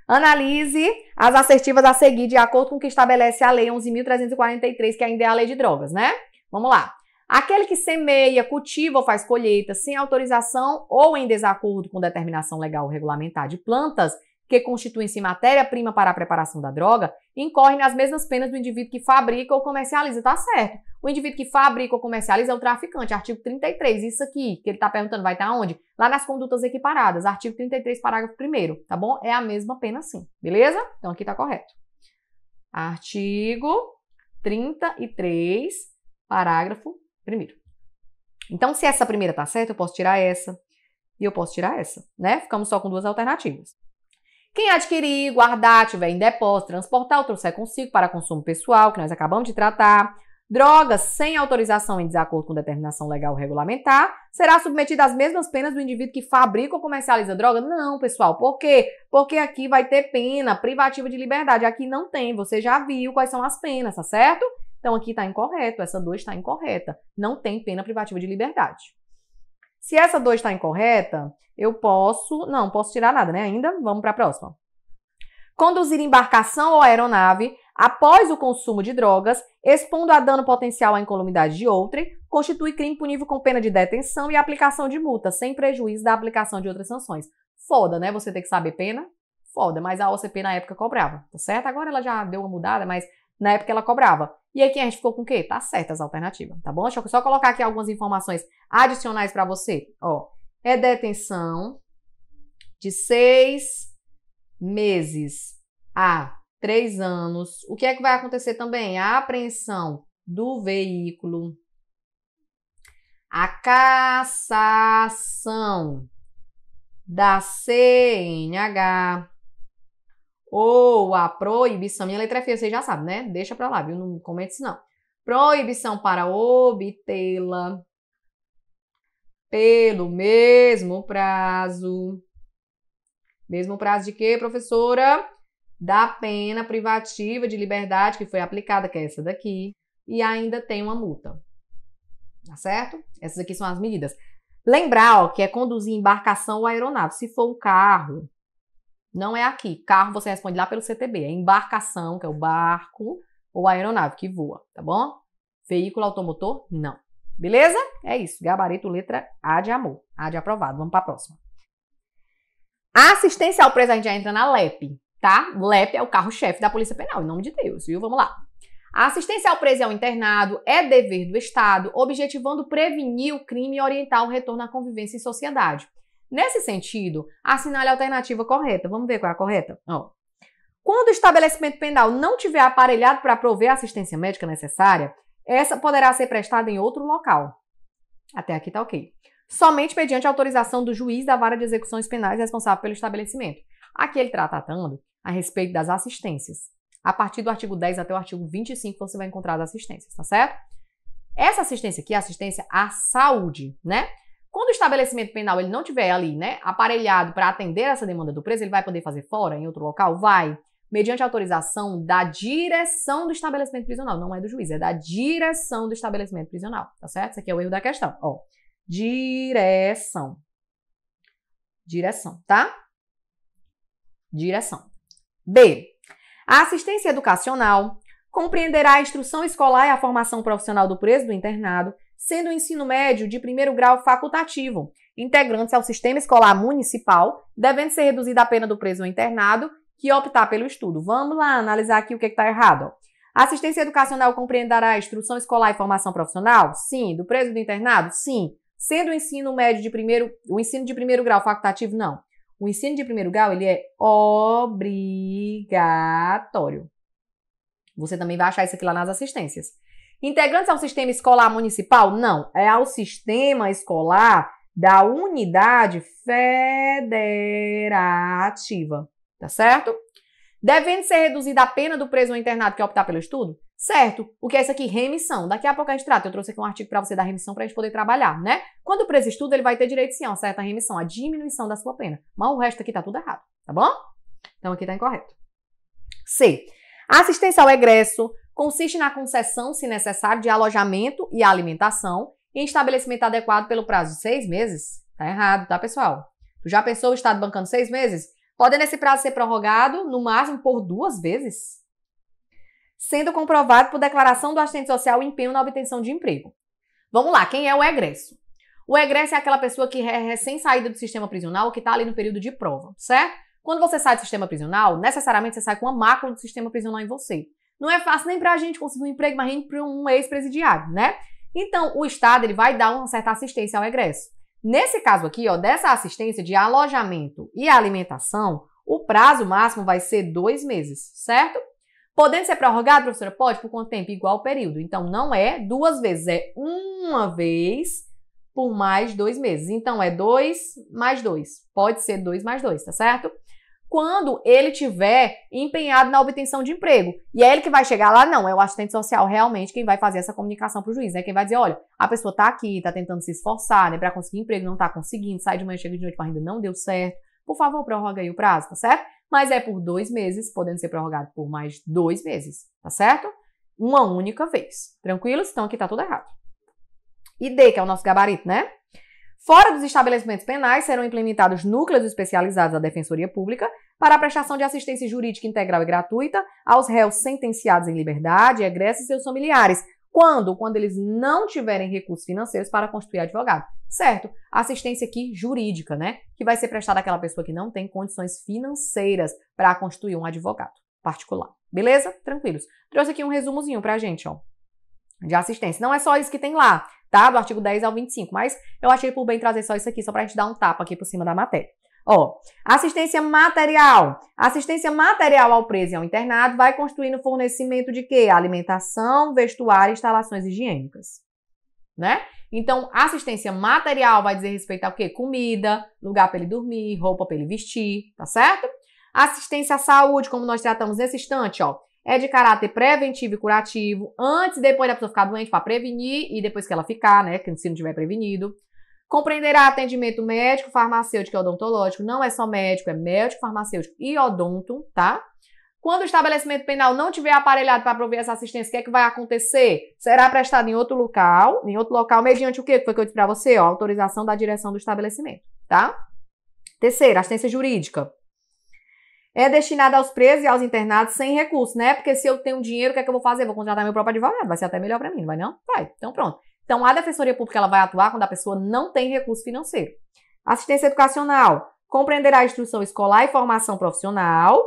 Analise as assertivas a seguir de acordo com o que estabelece a Lei 11.343, que ainda é a lei de drogas, né? Vamos lá. Aquele que semeia, cultiva ou faz colheita sem autorização ou em desacordo com determinação legal ou regulamentar de plantas que constituem-se matéria-prima para a preparação da droga, incorre nas mesmas penas do indivíduo que fabrica ou comercializa, tá certo. O indivíduo que fabrica ou comercializa é o traficante, artigo 33, isso aqui, que ele tá perguntando vai estar tá onde? Lá nas condutas equiparadas, artigo 33, parágrafo 1 tá bom? É a mesma pena sim, beleza? Então aqui tá correto. Artigo 33, parágrafo primeiro. Então, se essa primeira tá certa, eu posso tirar essa e eu posso tirar essa, né? Ficamos só com duas alternativas. Quem adquirir, guardar, tiver em depósito, transportar ou trouxer consigo para consumo pessoal, que nós acabamos de tratar, drogas sem autorização em desacordo com determinação legal regulamentar, será submetida às mesmas penas do indivíduo que fabrica ou comercializa droga? Não, pessoal. Por quê? Porque aqui vai ter pena privativa de liberdade. Aqui não tem. Você já viu quais são as penas, tá certo? Então aqui está incorreto, essa 2 está incorreta. Não tem pena privativa de liberdade. Se essa 2 está incorreta, eu posso. Não, posso tirar nada, né? Ainda vamos para a próxima. Conduzir embarcação ou aeronave após o consumo de drogas, expondo a dano potencial à incolumidade de outrem, constitui crime punível com pena de detenção e aplicação de multa, sem prejuízo da aplicação de outras sanções. Foda, né? Você ter que saber pena. Foda, mas a OCP na época cobrava, tá certo? Agora ela já deu uma mudada, mas na época ela cobrava. E aqui a é gente ficou com o quê? Tá certa as alternativas, tá bom? Deixa eu só colocar aqui algumas informações adicionais para você. Ó, é detenção de seis meses a três anos. O que é que vai acontecer também? A apreensão do veículo, a cassação da CNH, ou a proibição, minha letra é feia, vocês já sabem, né? Deixa pra lá, viu? Não comente isso não. Proibição para obtê-la pelo mesmo prazo. Mesmo prazo de quê, professora? Da pena privativa de liberdade que foi aplicada, que é essa daqui, e ainda tem uma multa. Tá certo? Essas aqui são as medidas. Lembrar ó, que é conduzir embarcação ou aeronave. Se for um carro, não é aqui. Carro você responde lá pelo CTB. É embarcação, que é o barco, ou a aeronave que voa, tá bom? Veículo automotor, não. Beleza? É isso. Gabarito, letra A de amor. A de aprovado. Vamos para a próxima. A assistência ao preso, a gente já entra na LEP, tá? LEP é o carro-chefe da Polícia Penal, em nome de Deus, viu? Vamos lá. A assistência ao preso e ao internado é dever do Estado, objetivando prevenir o crime e orientar o retorno à convivência em sociedade. Nesse sentido, assinale a alternativa correta. Vamos ver qual é a correta? Ó. Quando o estabelecimento penal não tiver aparelhado para prover a assistência médica necessária, essa poderá ser prestada em outro local. Até aqui tá ok. Somente mediante autorização do juiz da vara de execuções penais responsável pelo estabelecimento. Aqui ele está tratando a respeito das assistências. A partir do artigo 10 até o artigo 25 você vai encontrar as assistências, tá certo? Essa assistência aqui é assistência à saúde, né? Quando o estabelecimento penal ele não tiver ali, né, aparelhado para atender essa demanda do preso, ele vai poder fazer fora, em outro local? Vai. Mediante autorização da direção do estabelecimento prisional. Não é do juiz, é da direção do estabelecimento prisional. Tá certo? Isso aqui é o erro da questão. Ó, direção. Direção, tá? Direção. B. A assistência educacional compreenderá a instrução escolar e a formação profissional do preso do internado sendo o ensino médio de primeiro grau facultativo, integrantes ao sistema escolar municipal, devendo ser reduzida a pena do preso ou internado que optar pelo estudo. Vamos lá analisar aqui o que é está errado. A assistência educacional compreenderá a instrução escolar e formação profissional? Sim. Do preso do internado? Sim. Sendo o ensino médio de primeiro, o ensino de primeiro grau facultativo? Não. O ensino de primeiro grau, ele é obrigatório. Você também vai achar isso aqui lá nas assistências. Integrantes ao sistema escolar municipal? Não, é ao sistema escolar da unidade federativa, tá certo? Devendo ser reduzida a pena do preso ou internado que optar pelo estudo? Certo. O que é isso aqui? Remissão. Daqui a pouco a gente trata. Eu trouxe aqui um artigo para você da remissão para a gente poder trabalhar, né? Quando o preso estuda, ele vai ter direito sim a uma certa remissão, a diminuição da sua pena. Mas o resto aqui tá tudo errado, tá bom? Então aqui tá incorreto. C. Assistência ao egresso, consiste na concessão, se necessário, de alojamento e alimentação em estabelecimento adequado pelo prazo de seis meses. Tá errado, tá, pessoal? Tu já pensou o Estado bancando seis meses? Podendo esse prazo ser prorrogado, no máximo, por duas vezes. Sendo comprovado por declaração do assistente social o empenho na obtenção de emprego. Vamos lá, quem é o egresso? O egresso é aquela pessoa que é recém-saída do sistema prisional ou que está ali no período de prova, certo? Quando você sai do sistema prisional, necessariamente você sai com uma mácula do sistema prisional em você. Não é fácil nem para a gente conseguir um emprego, mas para um ex-presidiário, né? Então, o Estado ele vai dar uma certa assistência ao egresso. Nesse caso aqui, ó, dessa assistência de alojamento e alimentação, o prazo máximo vai ser dois meses, certo? Podendo ser prorrogado, professora, pode por quanto tempo? Igual período. Então, não é duas vezes, é uma vez por mais dois meses. Então, é dois mais dois. Pode ser dois mais dois, tá certo? quando ele tiver empenhado na obtenção de emprego. E é ele que vai chegar lá, não, é o assistente social realmente quem vai fazer essa comunicação para o juiz, é né? quem vai dizer, olha, a pessoa está aqui, está tentando se esforçar, né, para conseguir emprego, não está conseguindo, sai de manhã, chega de noite, mas ainda não deu certo, por favor, prorroga aí o prazo, tá certo? Mas é por dois meses, podendo ser prorrogado por mais dois meses, tá certo? Uma única vez, tranquilo? Então aqui tá tudo errado. E D, que é o nosso gabarito, né? Fora dos estabelecimentos penais, serão implementados núcleos especializados da Defensoria Pública para a prestação de assistência jurídica integral e gratuita aos réus sentenciados em liberdade, egressos e seus familiares, quando? Quando eles não tiverem recursos financeiros para constituir advogado. Certo? Assistência aqui jurídica, né? Que vai ser prestada àquela pessoa que não tem condições financeiras para constituir um advogado particular. Beleza? Tranquilos. Trouxe aqui um resumozinho pra gente, ó. De assistência. Não é só isso que tem lá tá? Do artigo 10 ao 25. Mas eu achei por bem trazer só isso aqui, só pra gente dar um tapa aqui por cima da matéria. Ó, assistência material. Assistência material ao preso e ao internado vai constituir no fornecimento de quê? Alimentação, vestuário e instalações higiênicas. Né? Então, assistência material vai dizer respeito ao quê? Comida, lugar para ele dormir, roupa para ele vestir, tá certo? Assistência à saúde, como nós tratamos nesse instante, ó é de caráter preventivo e curativo, antes e depois da pessoa ficar doente, para prevenir e depois que ela ficar, né, que se não tiver prevenido. Compreenderá atendimento médico, farmacêutico e odontológico, não é só médico, é médico, farmacêutico e odonto, tá? Quando o estabelecimento penal não tiver aparelhado para prover essa assistência, o que é que vai acontecer? Será prestado em outro local, em outro local, mediante o quê? que foi que eu disse para você, ó, autorização da direção do estabelecimento, tá? Terceiro, assistência jurídica é destinada aos presos e aos internados sem recursos, né? Porque se eu tenho dinheiro, o que é que eu vou fazer? Vou contratar meu próprio advogado, vai ser até melhor para mim, não vai não? Vai. Então pronto. Então a defensoria pública ela vai atuar quando a pessoa não tem recurso financeiro. Assistência educacional compreenderá a instrução escolar e formação profissional.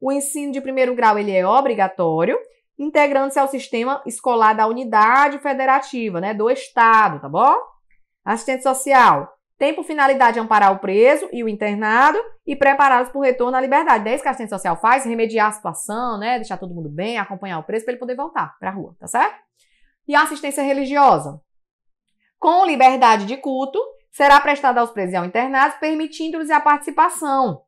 O ensino de primeiro grau ele é obrigatório, integrando-se ao sistema escolar da unidade federativa, né, do estado, tá bom? Assistente social tem por finalidade amparar o preso e o internado e prepará-los para o retorno à liberdade. Daí, isso que a assistência social faz, remediar a situação, né? Deixar todo mundo bem, acompanhar o preso para ele poder voltar para a rua, tá certo? E a assistência religiosa. Com liberdade de culto, será prestada aos presos e ao internado, permitindo-lhes a participação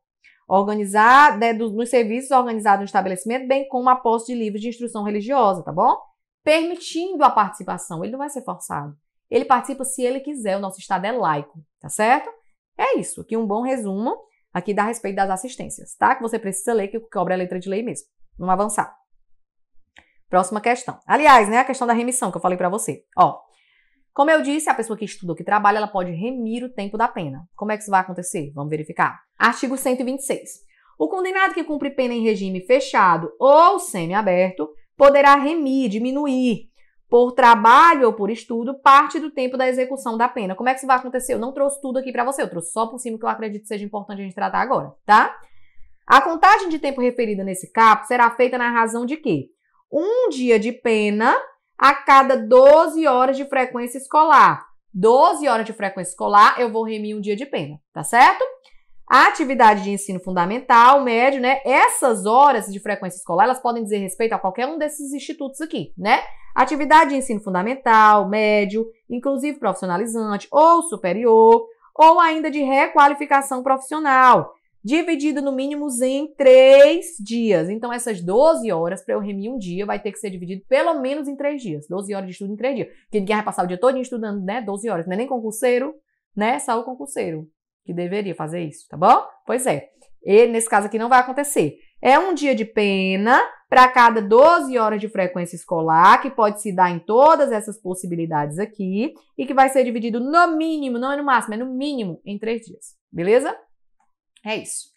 organizar né, nos serviços organizados no estabelecimento, bem como a posse de livros de instrução religiosa, tá bom? Permitindo a participação, ele não vai ser forçado. Ele participa se ele quiser, o nosso Estado é laico tá certo? É isso, aqui um bom resumo aqui dá respeito das assistências, tá? Que você precisa ler, que cobra a é letra de lei mesmo. Vamos avançar. Próxima questão. Aliás, né, a questão da remissão que eu falei para você. Ó, como eu disse, a pessoa que estuda ou que trabalha, ela pode remir o tempo da pena. Como é que isso vai acontecer? Vamos verificar. Artigo 126. O condenado que cumpre pena em regime fechado ou semiaberto poderá remir, diminuir por trabalho ou por estudo, parte do tempo da execução da pena. Como é que isso vai acontecer? Eu não trouxe tudo aqui para você, eu trouxe só por cima que eu acredito seja importante a gente tratar agora, tá? A contagem de tempo referida nesse caput será feita na razão de quê? Um dia de pena a cada 12 horas de frequência escolar. 12 horas de frequência escolar, eu vou remir um dia de pena, tá certo? A atividade de ensino fundamental, médio, né? Essas horas de frequência escolar, elas podem dizer respeito a qualquer um desses institutos aqui, né? Atividade de ensino fundamental, médio, inclusive profissionalizante ou superior, ou ainda de requalificação profissional, dividido no mínimo em três dias. Então, essas 12 horas para eu remir um dia vai ter que ser dividido pelo menos em três dias. 12 horas de estudo em três dias. Porque ninguém vai passar o dia todo estudando, né? 12 horas. Não é nem concurseiro, né? É só o concurseiro que deveria fazer isso, tá bom? Pois é. E nesse caso aqui não vai acontecer. É um dia de pena para cada 12 horas de frequência escolar, que pode se dar em todas essas possibilidades aqui, e que vai ser dividido no mínimo, não é no máximo, é no mínimo em três dias, beleza? É isso.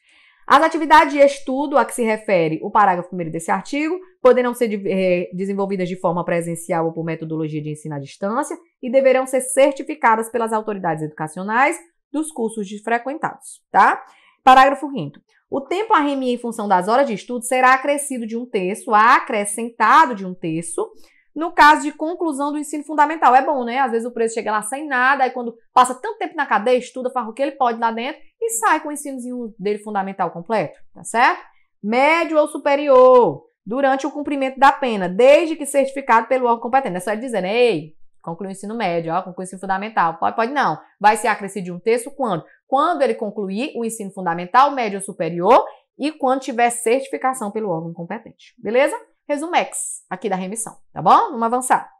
As atividades de estudo a que se refere o parágrafo 1 desse artigo poderão ser de, eh, desenvolvidas de forma presencial ou por metodologia de ensino à distância e deverão ser certificadas pelas autoridades educacionais dos cursos frequentados, tá? Parágrafo 5 o tempo RMI em função das horas de estudo será acrescido de um terço, acrescentado de um terço, no caso de conclusão do ensino fundamental. É bom, né? Às vezes o preso chega lá sem nada, aí quando passa tanto tempo na cadeia, estuda, faz o que ele pode lá dentro e sai com o ensinozinho dele fundamental completo, tá certo? Médio ou superior, durante o cumprimento da pena, desde que certificado pelo órgão competente. É só ele dizendo, né? ei, concluiu o ensino médio, ó, concluiu o ensino fundamental. Pode, pode não. Vai ser acrescido de um terço quando? quando ele concluir o ensino fundamental, médio ou superior e quando tiver certificação pelo órgão competente. Beleza? Resumex aqui da remissão, tá bom? Vamos avançar.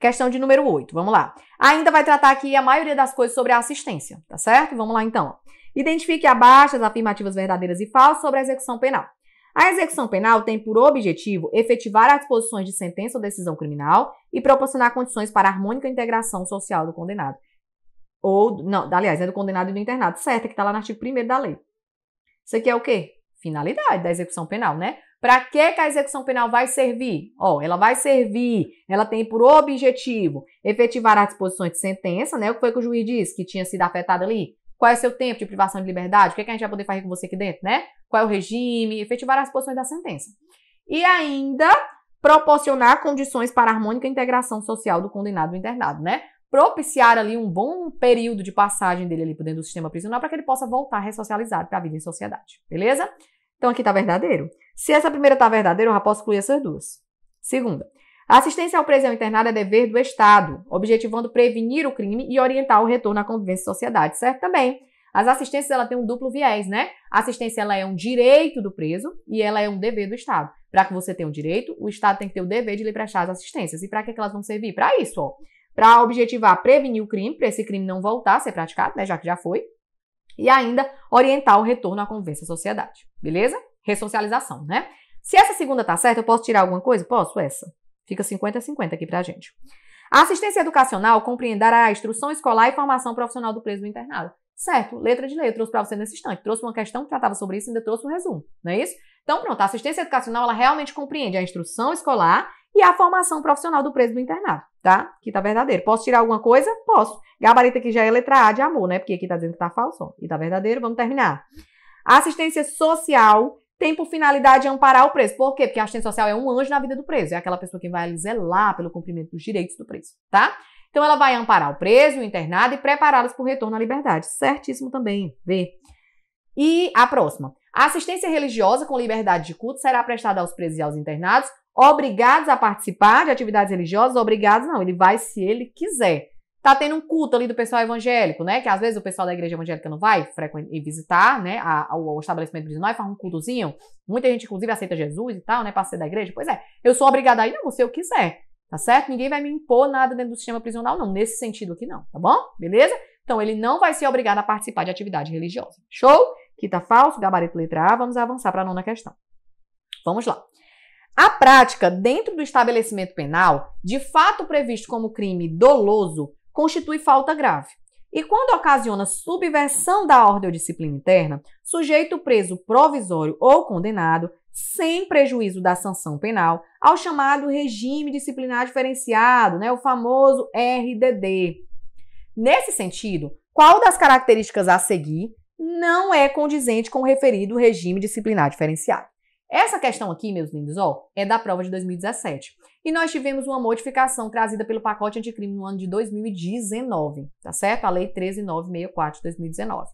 Questão de número 8, vamos lá. Ainda vai tratar aqui a maioria das coisas sobre a assistência, tá certo? Vamos lá então. Identifique abaixo as afirmativas verdadeiras e falsas sobre a execução penal. A execução penal tem por objetivo efetivar as disposições de sentença ou decisão criminal e proporcionar condições para a harmônica integração social do condenado, ou, não, aliás, é do condenado e do internado, é que está lá no artigo 1 da lei. Isso aqui é o quê? Finalidade da execução penal, né? Para que, que a execução penal vai servir? Ó, ela vai servir, ela tem por objetivo efetivar as disposições de sentença, né? O que foi que o juiz disse que tinha sido afetado ali? Qual é o seu tempo de privação de liberdade? O que, é que a gente vai poder fazer com você aqui dentro, né? Qual é o regime? Efetivar as disposições da sentença. E ainda proporcionar condições para a harmônica integração social do condenado e internado, né? propiciar ali um bom período de passagem dele ali por dentro do sistema prisional para que ele possa voltar ressocializado para a vida em sociedade, beleza? Então aqui está verdadeiro. Se essa primeira está verdadeira, eu já posso excluir essas duas. Segunda, a assistência ao preso e ao internado é dever do Estado, objetivando prevenir o crime e orientar o retorno à convivência e sociedade, certo? Também. As assistências ela tem um duplo viés, né? A assistência ela é um direito do preso e ela é um dever do Estado. Para que você tenha um direito, o Estado tem que ter o dever de lhe prestar as assistências. E para que, que elas vão servir? Para isso, ó para objetivar prevenir o crime, para esse crime não voltar a ser praticado, né, já que já foi, e ainda orientar o retorno à convivência à sociedade. Beleza? Ressocialização, né? Se essa segunda tá certa, eu posso tirar alguma coisa? Posso essa. Fica 50 a 50 aqui pra gente. A assistência educacional compreenderá a instrução escolar e formação profissional do preso do internado. Certo, letra de lei, eu trouxe para você nesse instante. Trouxe uma questão que tratava sobre isso e ainda trouxe um resumo, não é isso? Então, pronto, a assistência educacional ela realmente compreende a instrução escolar e a formação profissional do preso do internado, tá? Que tá verdadeiro. Posso tirar alguma coisa? Posso. Gabarito aqui já é letra A de amor, né? Porque aqui tá dizendo que tá falso e tá verdadeiro. Vamos terminar. Assistência social tem por finalidade amparar o preso. Por quê? Porque a assistência social é um anjo na vida do preso. É aquela pessoa que vai zelar pelo cumprimento dos direitos do preso, tá? Então ela vai amparar o preso, o internado e prepará-los para o retorno à liberdade. Certíssimo também. Vê. E a próxima. A assistência religiosa com liberdade de culto será prestada aos presos e aos internados, obrigados a participar de atividades religiosas, obrigados não, ele vai se ele quiser. Tá tendo um culto ali do pessoal evangélico, né? Que às vezes o pessoal da igreja evangélica não vai frequentar e visitar, né? A, a, o estabelecimento prisional e faz um cultozinho. Muita gente, inclusive, aceita Jesus e tal, né? Para ser da igreja. Pois é, eu sou obrigada a ir, não, se eu quiser. Tá certo? Ninguém vai me impor nada dentro do sistema prisional, não. Nesse sentido aqui, não. Tá bom? Beleza? Então, ele não vai ser obrigado a participar de atividade religiosa. Show? que está falso, gabarito letra A. Vamos avançar para a nona questão. Vamos lá. A prática dentro do estabelecimento penal, de fato previsto como crime doloso, constitui falta grave. E quando ocasiona subversão da ordem ou disciplina interna, sujeito preso provisório ou condenado, sem prejuízo da sanção penal, ao chamado regime disciplinar diferenciado, né, o famoso RDD. Nesse sentido, qual das características a seguir não é condizente com o referido regime disciplinar diferenciado. Essa questão aqui, meus lindos, ó, é da prova de 2017. E nós tivemos uma modificação trazida pelo pacote anticrime no ano de 2019, tá certo? A Lei 13964 de 2019.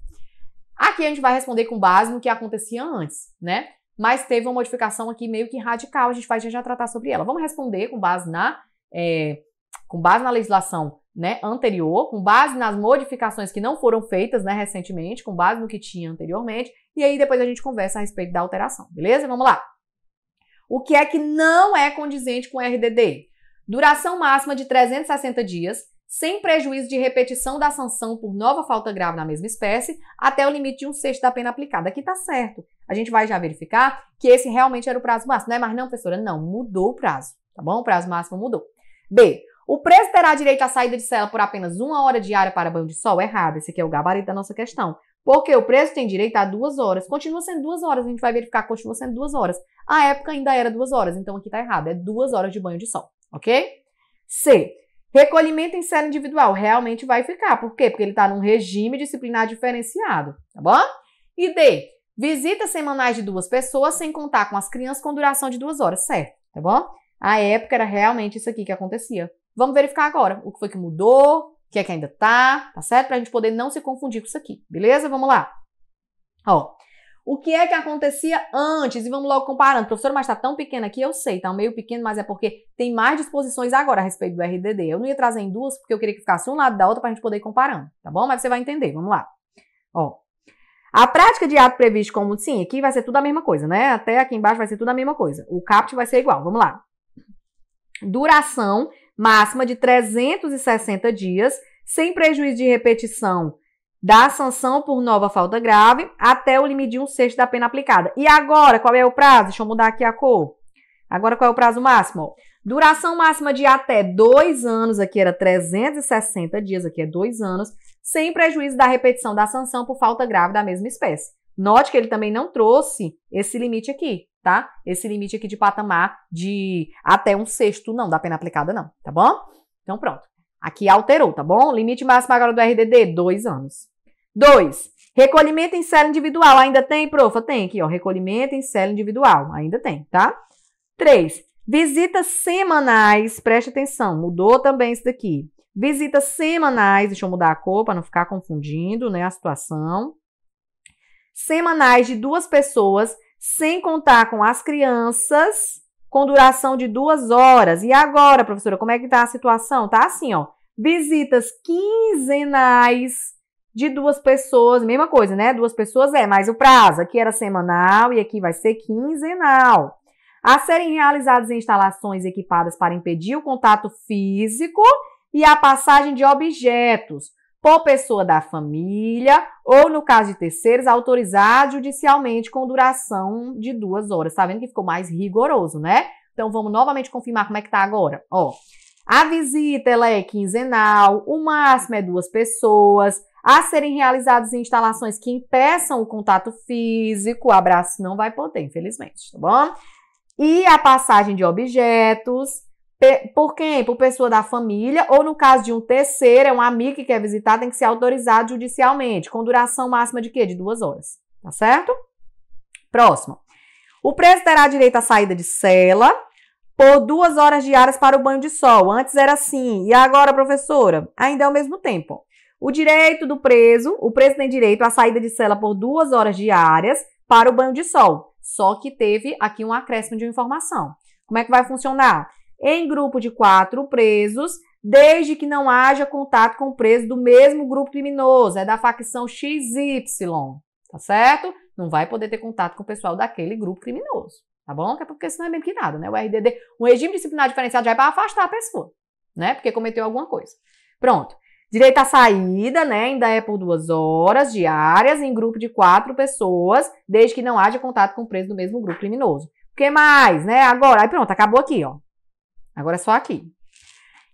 Aqui a gente vai responder com base no que acontecia antes, né? Mas teve uma modificação aqui meio que radical, a gente vai já tratar sobre ela. Vamos responder com base na, é, com base na legislação né, anterior, com base nas modificações que não foram feitas né, recentemente, com base no que tinha anteriormente, e aí depois a gente conversa a respeito da alteração, beleza? Vamos lá. O que é que não é condizente com RDD? Duração máxima de 360 dias, sem prejuízo de repetição da sanção por nova falta grave na mesma espécie, até o limite de um sexto da pena aplicada. Aqui tá certo. A gente vai já verificar que esse realmente era o prazo máximo. Não é mais não, professora? Não, mudou o prazo, tá bom? O prazo máximo mudou. B. O preso terá direito à saída de cela por apenas uma hora diária para banho de sol? Errado, esse aqui é o gabarito da nossa questão. Porque o preso tem direito a duas horas. Continua sendo duas horas, a gente vai verificar que continua sendo duas horas. A época ainda era duas horas, então aqui tá errado. É duas horas de banho de sol, ok? C. Recolhimento em cela individual realmente vai ficar. Por quê? Porque ele está num regime disciplinar diferenciado, tá bom? E D. Visitas semanais de duas pessoas, sem contar com as crianças, com duração de duas horas, certo? Tá bom? A época era realmente isso aqui que acontecia. Vamos verificar agora o que foi que mudou, o que é que ainda tá, tá certo? Pra gente poder não se confundir com isso aqui, beleza? Vamos lá. Ó, o que é que acontecia antes? E vamos logo comparando. Professor, mas tá tão pequeno aqui, eu sei, tá meio pequeno, mas é porque tem mais disposições agora a respeito do RDD. Eu não ia trazer em duas, porque eu queria que ficasse um lado da outra pra gente poder ir comparando, tá bom? Mas você vai entender, vamos lá. Ó, a prática de ato previsto como sim, aqui vai ser tudo a mesma coisa, né? Até aqui embaixo vai ser tudo a mesma coisa. O CAPT vai ser igual, vamos lá. Duração máxima de 360 dias, sem prejuízo de repetição da sanção por nova falta grave, até o limite de um sexto da pena aplicada. E agora, qual é o prazo? Deixa eu mudar aqui a cor. Agora, qual é o prazo máximo? Duração máxima de até dois anos, aqui era 360 dias, aqui é dois anos, sem prejuízo da repetição da sanção por falta grave da mesma espécie. Note que ele também não trouxe esse limite aqui tá? Esse limite aqui de patamar de até um sexto não dá pena aplicada não, tá bom? Então pronto. Aqui alterou, tá bom? Limite máximo agora do RDD, dois anos. Dois, recolhimento em célula individual. Ainda tem, profa? Tem aqui, ó, recolhimento em célula individual. Ainda tem, tá? Três, visitas semanais. Preste atenção, mudou também isso daqui. Visitas semanais, deixa eu mudar a cor para não ficar confundindo, né, a situação. Semanais de duas pessoas sem contar com as crianças, com duração de duas horas. E agora, professora, como é que está a situação? Tá assim, ó. Visitas quinzenais de duas pessoas, mesma coisa, né? Duas pessoas é, mas o prazo aqui era semanal e aqui vai ser quinzenal. A serem realizadas instalações equipadas para impedir o contato físico e a passagem de objetos, por pessoa da família ou, no caso de terceiros, autorizado judicialmente com duração de duas horas. Tá vendo que ficou mais rigoroso, né? Então vamos novamente confirmar como é que tá agora. Ó, a visita ela é quinzenal, o máximo é duas pessoas, a serem realizadas em instalações que impeçam o contato físico, o abraço não vai poder, infelizmente, tá bom? E a passagem de objetos, por quem? Por pessoa da família, ou no caso de um terceiro, é um amigo que quer visitar, tem que ser autorizado judicialmente, com duração máxima de quê? De duas horas. Tá certo? Próximo. O preso terá direito à saída de cela por duas horas diárias para o banho de sol. Antes era assim. E agora, professora? Ainda é o mesmo tempo. O direito do preso, o preso tem direito à saída de cela por duas horas diárias para o banho de sol. Só que teve aqui um acréscimo de informação. Como é que vai funcionar? em grupo de quatro presos, desde que não haja contato com o preso do mesmo grupo criminoso, é da facção XY, tá certo? Não vai poder ter contato com o pessoal daquele grupo criminoso, tá bom? Que é porque senão é meio que nada, né? O RDD, um regime disciplinar diferenciado já é para afastar a pessoa, né? Porque cometeu alguma coisa. Pronto. Direito à saída, né? Ainda é por duas horas diárias em grupo de quatro pessoas, desde que não haja contato com o preso do mesmo grupo criminoso. O que mais, né? Agora, aí pronto, acabou aqui, ó. Agora é só aqui.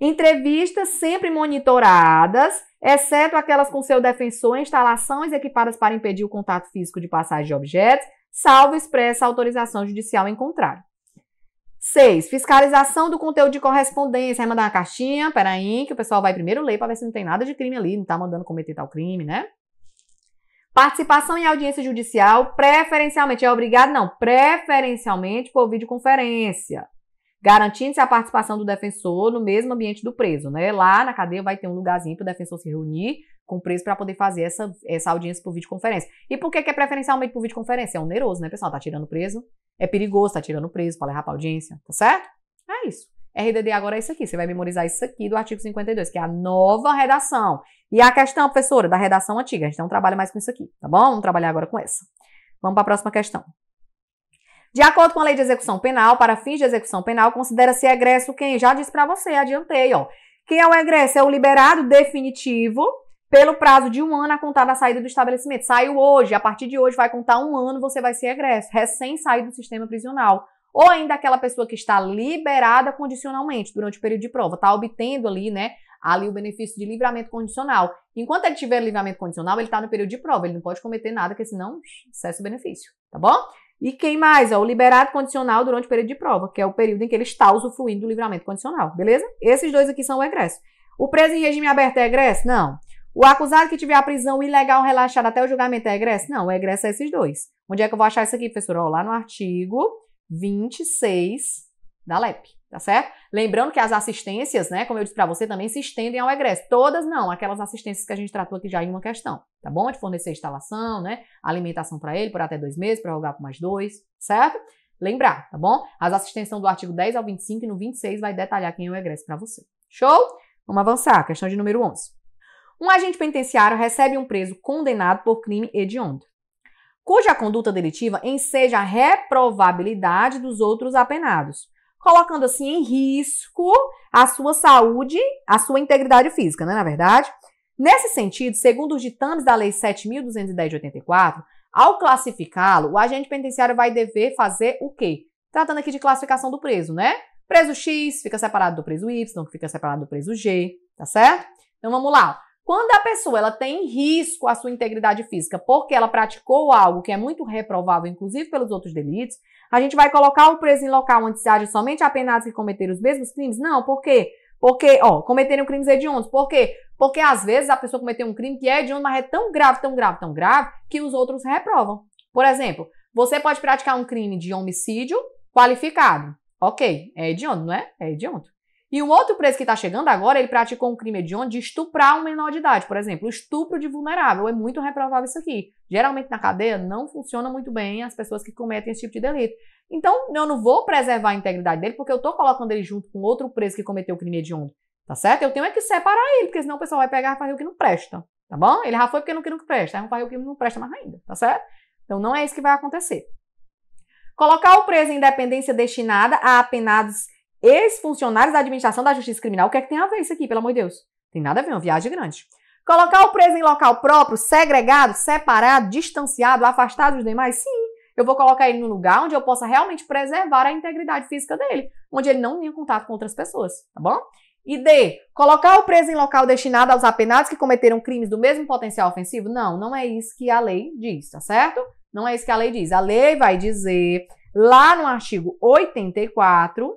Entrevistas sempre monitoradas, exceto aquelas com seu defensor, instalações equipadas para impedir o contato físico de passagem de objetos, salvo expressa autorização judicial em contrário. 6. Fiscalização do conteúdo de correspondência. Aí mandar uma caixinha, peraí, que o pessoal vai primeiro ler para ver se não tem nada de crime ali, não está mandando cometer tal crime, né? Participação em audiência judicial, preferencialmente, é obrigado? Não, preferencialmente por videoconferência garantindo-se a participação do defensor no mesmo ambiente do preso. Né? Lá na cadeia vai ter um lugarzinho para o defensor se reunir com o preso para poder fazer essa, essa audiência por videoconferência. E por que, que é preferencialmente por videoconferência? É oneroso, né, pessoal? Tá tirando preso. É perigoso, tá tirando preso para levar para audiência, tá certo? É isso. RDD agora é isso aqui. Você vai memorizar isso aqui do artigo 52, que é a nova redação. E a questão, professora, da redação antiga. A gente não trabalha mais com isso aqui, tá bom? Vamos trabalhar agora com essa. Vamos para a próxima questão. De acordo com a lei de execução penal, para fins de execução penal, considera-se egresso quem? Já disse para você, adiantei, ó. Quem é o egresso? É o liberado definitivo pelo prazo de um ano a contar da saída do estabelecimento. Saiu hoje, a partir de hoje vai contar um ano, você vai ser egresso, recém saído do sistema prisional. Ou ainda aquela pessoa que está liberada condicionalmente durante o período de prova, está obtendo ali, né, ali o benefício de livramento condicional. Enquanto ele tiver livramento condicional, ele está no período de prova, ele não pode cometer nada, porque senão excesso o benefício, tá bom? E quem mais? É o liberado condicional durante o período de prova, que é o período em que ele está usufruindo do livramento condicional, beleza? Esses dois aqui são o egresso. O preso em regime aberto é egresso? Não. O acusado que tiver a prisão ilegal relaxada até o julgamento é egresso? Não, o egresso é esses dois. Onde é que eu vou achar isso aqui, professora? Ó, lá no artigo 26 da LEP tá certo? Lembrando que as assistências, né, como eu disse para você, também se estendem ao egresso. Todas não, aquelas assistências que a gente tratou aqui já em uma questão, tá bom? De fornecer instalação, né, alimentação para ele por até dois meses, prorrogar por mais dois, certo? Lembrar, tá bom? As assistências são do artigo 10 ao 25 e no 26 vai detalhar quem é o egresso para você. Show? Vamos avançar, questão de número 11. Um agente penitenciário recebe um preso condenado por crime hediondo, cuja conduta delitiva enseja a reprovabilidade dos outros apenados, colocando assim em risco a sua saúde, a sua integridade física, né, na verdade. Nesse sentido, segundo os ditames da Lei 7.210 de 84, ao classificá-lo, o agente penitenciário vai dever fazer o quê? Tratando aqui de classificação do preso, né? Preso X fica separado do preso Y, que fica separado do preso G, tá certo? Então vamos lá. Quando a pessoa ela tem risco à sua integridade física, porque ela praticou algo que é muito reprovável, inclusive pelos outros delitos, a gente vai colocar o preso em local onde se age somente apenas que cometeram os mesmos crimes? Não, por quê? Porque, ó, cometeram crimes hediondos. Por quê? Porque às vezes a pessoa cometeu um crime que é hediondo, mas é tão grave, tão grave, tão grave, que os outros reprovam. Por exemplo, você pode praticar um crime de homicídio qualificado. Ok, é hediondo, não é? É hediondo. E um outro preso que está chegando agora, ele praticou um crime hediondo de estuprar um menor de idade, por exemplo, estupro de vulnerável. É muito reprovável isso aqui. Geralmente na cadeia não funciona muito bem as pessoas que cometem esse tipo de delito. Então, eu não vou preservar a integridade dele porque eu estou colocando ele junto com outro preso que cometeu crime hediondo. Tá certo? Eu tenho é que separar ele, porque senão o pessoal vai pegar e fazer o que não presta. Tá bom? Ele já foi porque não queria o que presta, aí não faz o que não presta mais ainda. Tá certo? Então, não é isso que vai acontecer. Colocar o preso em dependência destinada a apenados Ex-funcionários da administração da justiça criminal, o que é que tem a ver isso aqui, pelo amor de Deus? Tem nada a ver, uma viagem grande. Colocar o preso em local próprio, segregado, separado, distanciado, afastado dos demais? Sim. Eu vou colocar ele num lugar onde eu possa realmente preservar a integridade física dele, onde ele não tenha contato com outras pessoas, tá bom? E D, colocar o preso em local destinado aos apenados que cometeram crimes do mesmo potencial ofensivo? Não, não é isso que a lei diz, tá certo? Não é isso que a lei diz. A lei vai dizer lá no artigo 84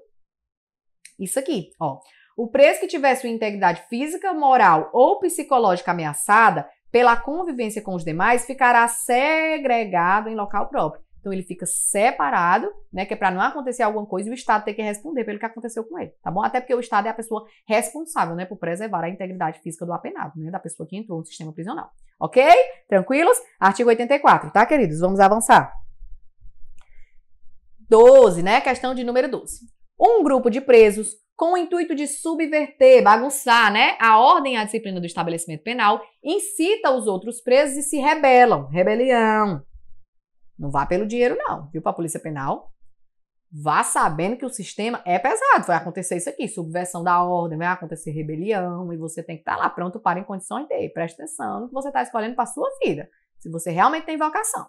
isso aqui, ó. O preso que tiver sua integridade física, moral ou psicológica ameaçada pela convivência com os demais ficará segregado em local próprio. Então ele fica separado, né, que é para não acontecer alguma coisa e o Estado ter que responder pelo que aconteceu com ele, tá bom? Até porque o Estado é a pessoa responsável, né, por preservar a integridade física do apenado, né, da pessoa que entrou no sistema prisional. OK? Tranquilos? Artigo 84, tá, queridos? Vamos avançar. 12, né? Questão de número 12 um grupo de presos com o intuito de subverter, bagunçar, né, a ordem e a disciplina do estabelecimento penal, incita os outros presos e se rebelam. Rebelião. Não vá pelo dinheiro não, viu, para a Polícia Penal. Vá sabendo que o sistema é pesado, vai acontecer isso aqui, subversão da ordem, vai acontecer rebelião e você tem que estar tá lá pronto para em condições de, presta atenção no que você está escolhendo para sua vida, se você realmente tem vocação.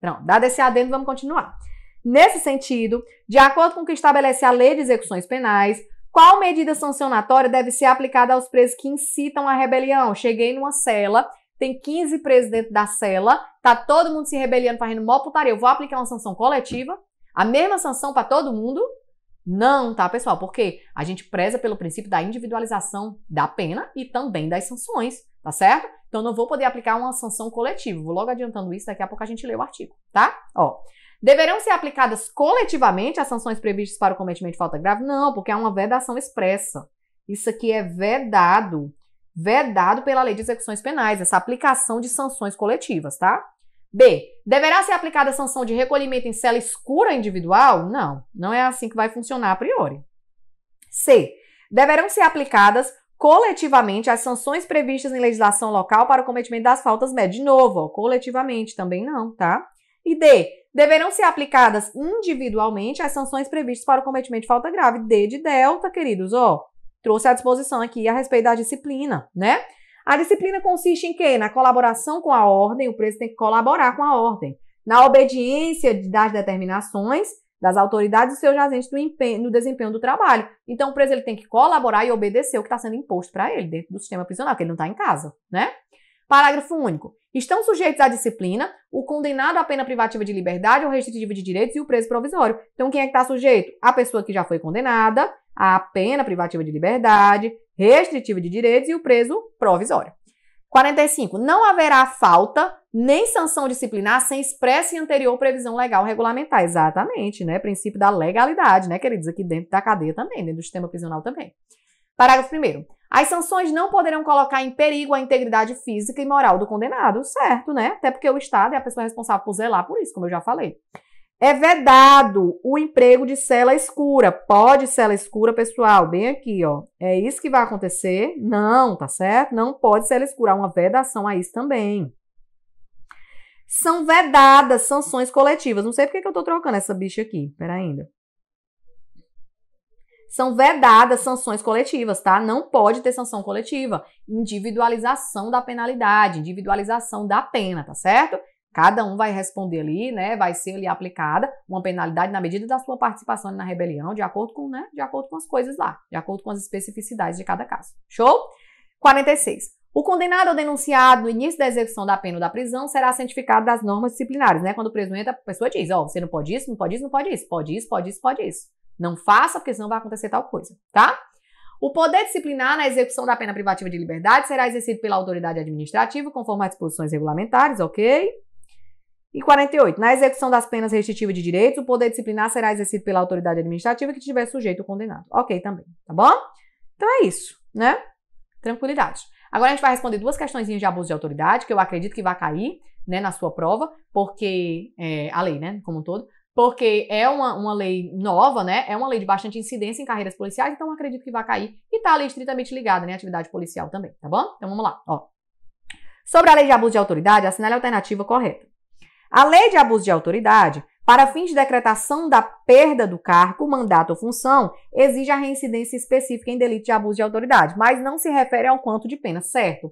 Pronto, dado esse adendo, vamos continuar. Nesse sentido, de acordo com o que estabelece a Lei de Execuções Penais, qual medida sancionatória deve ser aplicada aos presos que incitam a rebelião? Cheguei numa cela, tem 15 presos dentro da cela, tá todo mundo se rebeliando, fazendo mó putaria, eu vou aplicar uma sanção coletiva? A mesma sanção para todo mundo? Não, tá, pessoal? Porque a gente preza pelo princípio da individualização da pena e também das sanções, tá certo? Então não vou poder aplicar uma sanção coletiva. Vou logo adiantando isso, daqui a pouco a gente lê o artigo, tá? Ó. Deverão ser aplicadas coletivamente as sanções previstas para o cometimento de falta grave? Não, porque é uma vedação expressa. Isso aqui é vedado, vedado pela lei de execuções penais, essa aplicação de sanções coletivas, tá? B. Deverá ser aplicada a sanção de recolhimento em cela escura individual? Não, não é assim que vai funcionar a priori. C. Deverão ser aplicadas coletivamente as sanções previstas em legislação local para o cometimento das faltas médias. De novo, ó, coletivamente também não, tá? E D. Deverão ser aplicadas individualmente as sanções previstas para o cometimento de falta grave. D de delta, queridos, ó. trouxe à disposição aqui a respeito da disciplina, né? A disciplina consiste em quê? Na colaboração com a ordem, o preso tem que colaborar com a ordem. Na obediência das determinações das autoridades e seus agentes empenho, no desempenho do trabalho. Então, o preso ele tem que colaborar e obedecer o que está sendo imposto para ele dentro do sistema prisional, que ele não está em casa, né? Parágrafo único. Estão sujeitos à disciplina o condenado à pena privativa de liberdade ou restritiva de direitos e o preso provisório. Então, quem é que está sujeito? A pessoa que já foi condenada à pena privativa de liberdade, restritiva de direitos e o preso provisório. 45. Não haverá falta nem sanção disciplinar sem expressa e anterior previsão legal regulamentar. Exatamente, né? Princípio da legalidade, né, queridos? Aqui dentro da cadeia também, dentro do sistema prisional também. Parágrafo 1. As sanções não poderão colocar em perigo a integridade física e moral do condenado, certo, né? Até porque o Estado é a pessoa responsável por zelar por isso, como eu já falei. É vedado o emprego de cela escura. Pode cela escura, pessoal, bem aqui, ó. É isso que vai acontecer? Não, tá certo? Não pode cela escura. Há uma vedação a isso também. São vedadas sanções coletivas. Não sei porque que eu tô trocando essa bicha aqui. Pera ainda são vedadas sanções coletivas, tá? Não pode ter sanção coletiva. Individualização da penalidade, individualização da pena, tá certo? Cada um vai responder ali, né? Vai ser ali aplicada uma penalidade na medida da sua participação na rebelião, de acordo com, né? De acordo com as coisas lá, de acordo com as especificidades de cada caso. Show? 46. O condenado ou denunciado no início da execução da pena ou da prisão será cientificado das normas disciplinares, né? Quando o preso entra, a pessoa diz, ó, oh, você não pode isso, não pode isso, não pode isso, pode isso, pode isso, pode isso. Não faça, porque senão vai acontecer tal coisa, tá? O poder disciplinar na execução da pena privativa de liberdade será exercido pela autoridade administrativa, conforme as disposições regulamentares, ok? E 48. Na execução das penas restritivas de direitos, o poder disciplinar será exercido pela autoridade administrativa que estiver sujeito condenado. Ok, também, tá bom? Então é isso, né? Tranquilidade. Agora a gente vai responder duas questões de abuso de autoridade, que eu acredito que vai cair né, na sua prova, porque é, a lei, né, como um todo, porque é uma, uma lei nova, né? É uma lei de bastante incidência em carreiras policiais, então acredito que vai cair e tá ali estritamente ligada, né? Atividade policial também, tá bom? Então vamos lá, ó. Sobre a lei de abuso de autoridade, assinale a alternativa correta. A lei de abuso de autoridade, para fins de decretação da perda do cargo, mandato ou função, exige a reincidência específica em delito de abuso de autoridade, mas não se refere ao quanto de pena, certo?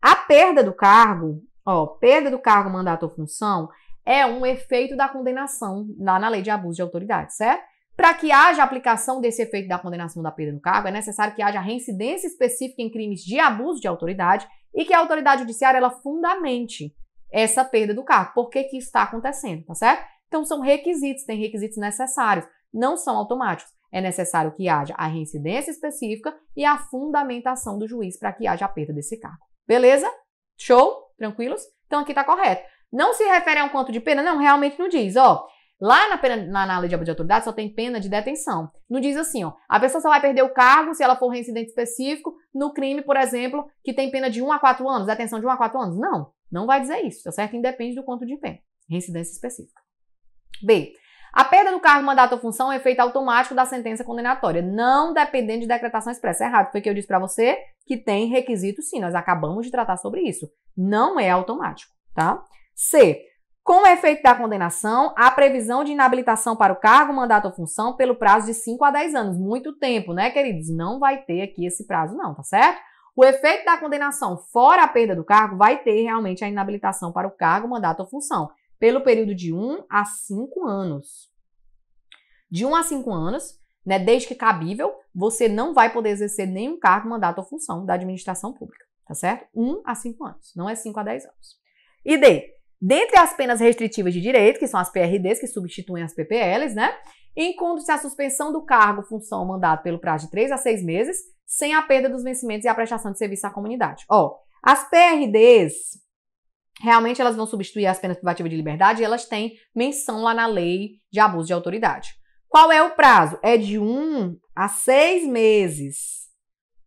A perda do cargo, ó, perda do cargo, mandato ou função, é um efeito da condenação lá na lei de abuso de autoridade, certo? Para que haja aplicação desse efeito da condenação da perda no cargo, é necessário que haja reincidência específica em crimes de abuso de autoridade e que a autoridade judiciária ela fundamente essa perda do cargo. Por que, que está acontecendo, tá certo? Então são requisitos, tem requisitos necessários, não são automáticos. É necessário que haja a reincidência específica e a fundamentação do juiz para que haja a perda desse cargo. Beleza? Show? Tranquilos? Então aqui está correto. Não se refere a um quanto de pena? Não, realmente não diz. Ó, Lá na, pena, na, na lei de abuso de autoridade só tem pena de detenção. Não diz assim, ó, a pessoa só vai perder o cargo se ela for reincidente específico no crime, por exemplo, que tem pena de 1 a 4 anos, detenção de 1 a 4 anos. Não, não vai dizer isso, tá certo? Independe do quanto de pena, reincidência específica. B. A perda do cargo, mandato ou função é efeito automático da sentença condenatória, não dependendo de decretação expressa. É errado, foi o que eu disse para você que tem requisito sim, nós acabamos de tratar sobre isso. Não é automático, tá? C. Com o efeito da condenação, a previsão de inabilitação para o cargo, mandato ou função pelo prazo de 5 a 10 anos. Muito tempo, né, queridos? Não vai ter aqui esse prazo, não, tá certo? O efeito da condenação, fora a perda do cargo, vai ter realmente a inabilitação para o cargo, mandato ou função, pelo período de 1 a 5 anos. De 1 a 5 anos, né, desde que cabível, você não vai poder exercer nenhum cargo, mandato ou função da administração pública, tá certo? 1 a 5 anos, não é 5 a 10 anos. E D, Dentre as penas restritivas de direito, que são as PRDs, que substituem as PPLs, né? Encontra-se a suspensão do cargo, função ou mandato pelo prazo de 3 a 6 meses, sem a perda dos vencimentos e a prestação de serviço à comunidade. Ó, as PRDs, realmente elas vão substituir as penas privativas de liberdade e elas têm menção lá na lei de abuso de autoridade. Qual é o prazo? É de 1 um a 6 meses.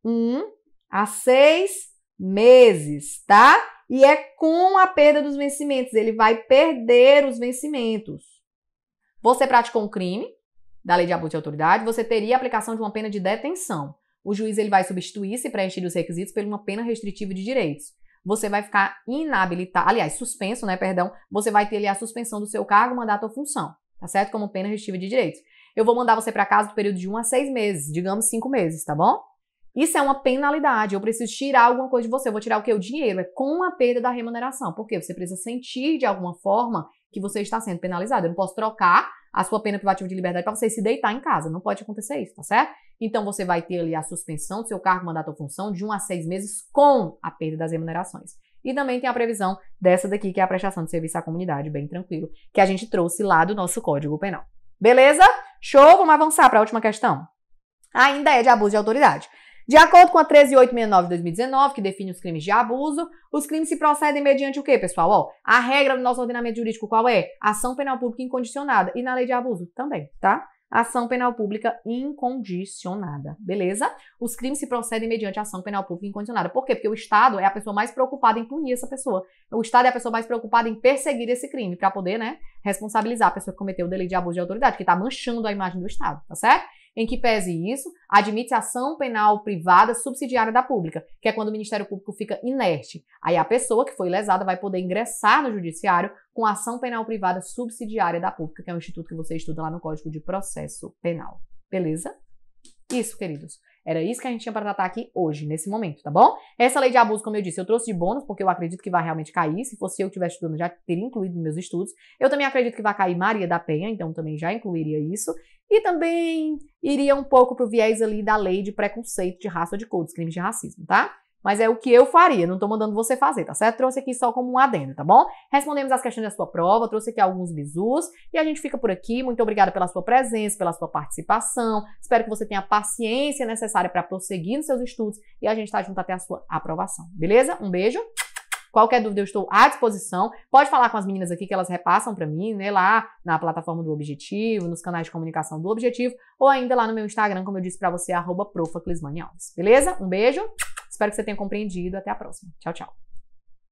1 um a 6 meses, tá? E é com a perda dos vencimentos, ele vai perder os vencimentos. Você praticou um crime da lei de abuso de autoridade, você teria a aplicação de uma pena de detenção. O juiz ele vai substituir se preencher os requisitos por uma pena restritiva de direitos. Você vai ficar inabilitado, aliás, suspenso, né, perdão, você vai ter ali a suspensão do seu cargo, mandato ou função, tá certo? Como pena restritiva de direitos. Eu vou mandar você para casa do período de 1 um a 6 meses, digamos 5 meses, tá bom? Isso é uma penalidade. Eu preciso tirar alguma coisa de você. Eu vou tirar o que? O dinheiro. É com a perda da remuneração. Porque você precisa sentir de alguma forma que você está sendo penalizado. Eu não posso trocar a sua pena privativa de liberdade para você se deitar em casa. Não pode acontecer isso, tá certo? Então você vai ter ali a suspensão do seu cargo, mandato ou função de um a seis meses com a perda das remunerações. E também tem a previsão dessa daqui, que é a prestação de serviço à comunidade, bem tranquilo, que a gente trouxe lá do nosso Código Penal. Beleza? Show? Vamos avançar para a última questão. Ainda é de abuso de autoridade. De acordo com a 13869 de 2019, que define os crimes de abuso, os crimes se procedem mediante o quê, pessoal? Ó, a regra do nosso ordenamento jurídico qual é? Ação penal pública incondicionada. E na lei de abuso também, tá? ação penal pública incondicionada, beleza? Os crimes se procedem mediante ação penal pública incondicionada. Por quê? Porque o Estado é a pessoa mais preocupada em punir essa pessoa. O Estado é a pessoa mais preocupada em perseguir esse crime, para poder, né, responsabilizar a pessoa que cometeu o delito de abuso de autoridade, que está manchando a imagem do Estado, tá certo? em que pese isso, admite ação penal privada subsidiária da pública, que é quando o Ministério Público fica inerte. Aí a pessoa que foi lesada vai poder ingressar no judiciário com ação penal privada subsidiária da pública, que é um instituto que você estuda lá no Código de Processo Penal. Beleza? Isso, queridos. Era isso que a gente tinha para tratar aqui hoje, nesse momento, tá bom? Essa lei de abuso, como eu disse, eu trouxe de bônus, porque eu acredito que vai realmente cair. Se fosse eu que estivesse estudando, já teria incluído nos meus estudos. Eu também acredito que vai cair Maria da Penha, então também já incluiria isso. E também iria um pouco pro viés ali da lei de preconceito de raça ou de cor, dos crimes de racismo, tá? mas é o que eu faria, não estou mandando você fazer, tá certo? Trouxe aqui só como um adendo, tá bom? Respondemos as questões da sua prova, trouxe aqui alguns bisus e a gente fica por aqui. Muito obrigada pela sua presença, pela sua participação. Espero que você tenha a paciência necessária para prosseguir nos seus estudos e a gente está junto até a sua aprovação, beleza? Um beijo. Qualquer dúvida, eu estou à disposição. Pode falar com as meninas aqui que elas repassam para mim, né? Lá na plataforma do Objetivo, nos canais de comunicação do Objetivo, ou ainda lá no meu Instagram, como eu disse para você, arroba Beleza? Um beijo. Espero que você tenha compreendido. Até a próxima. Tchau, tchau.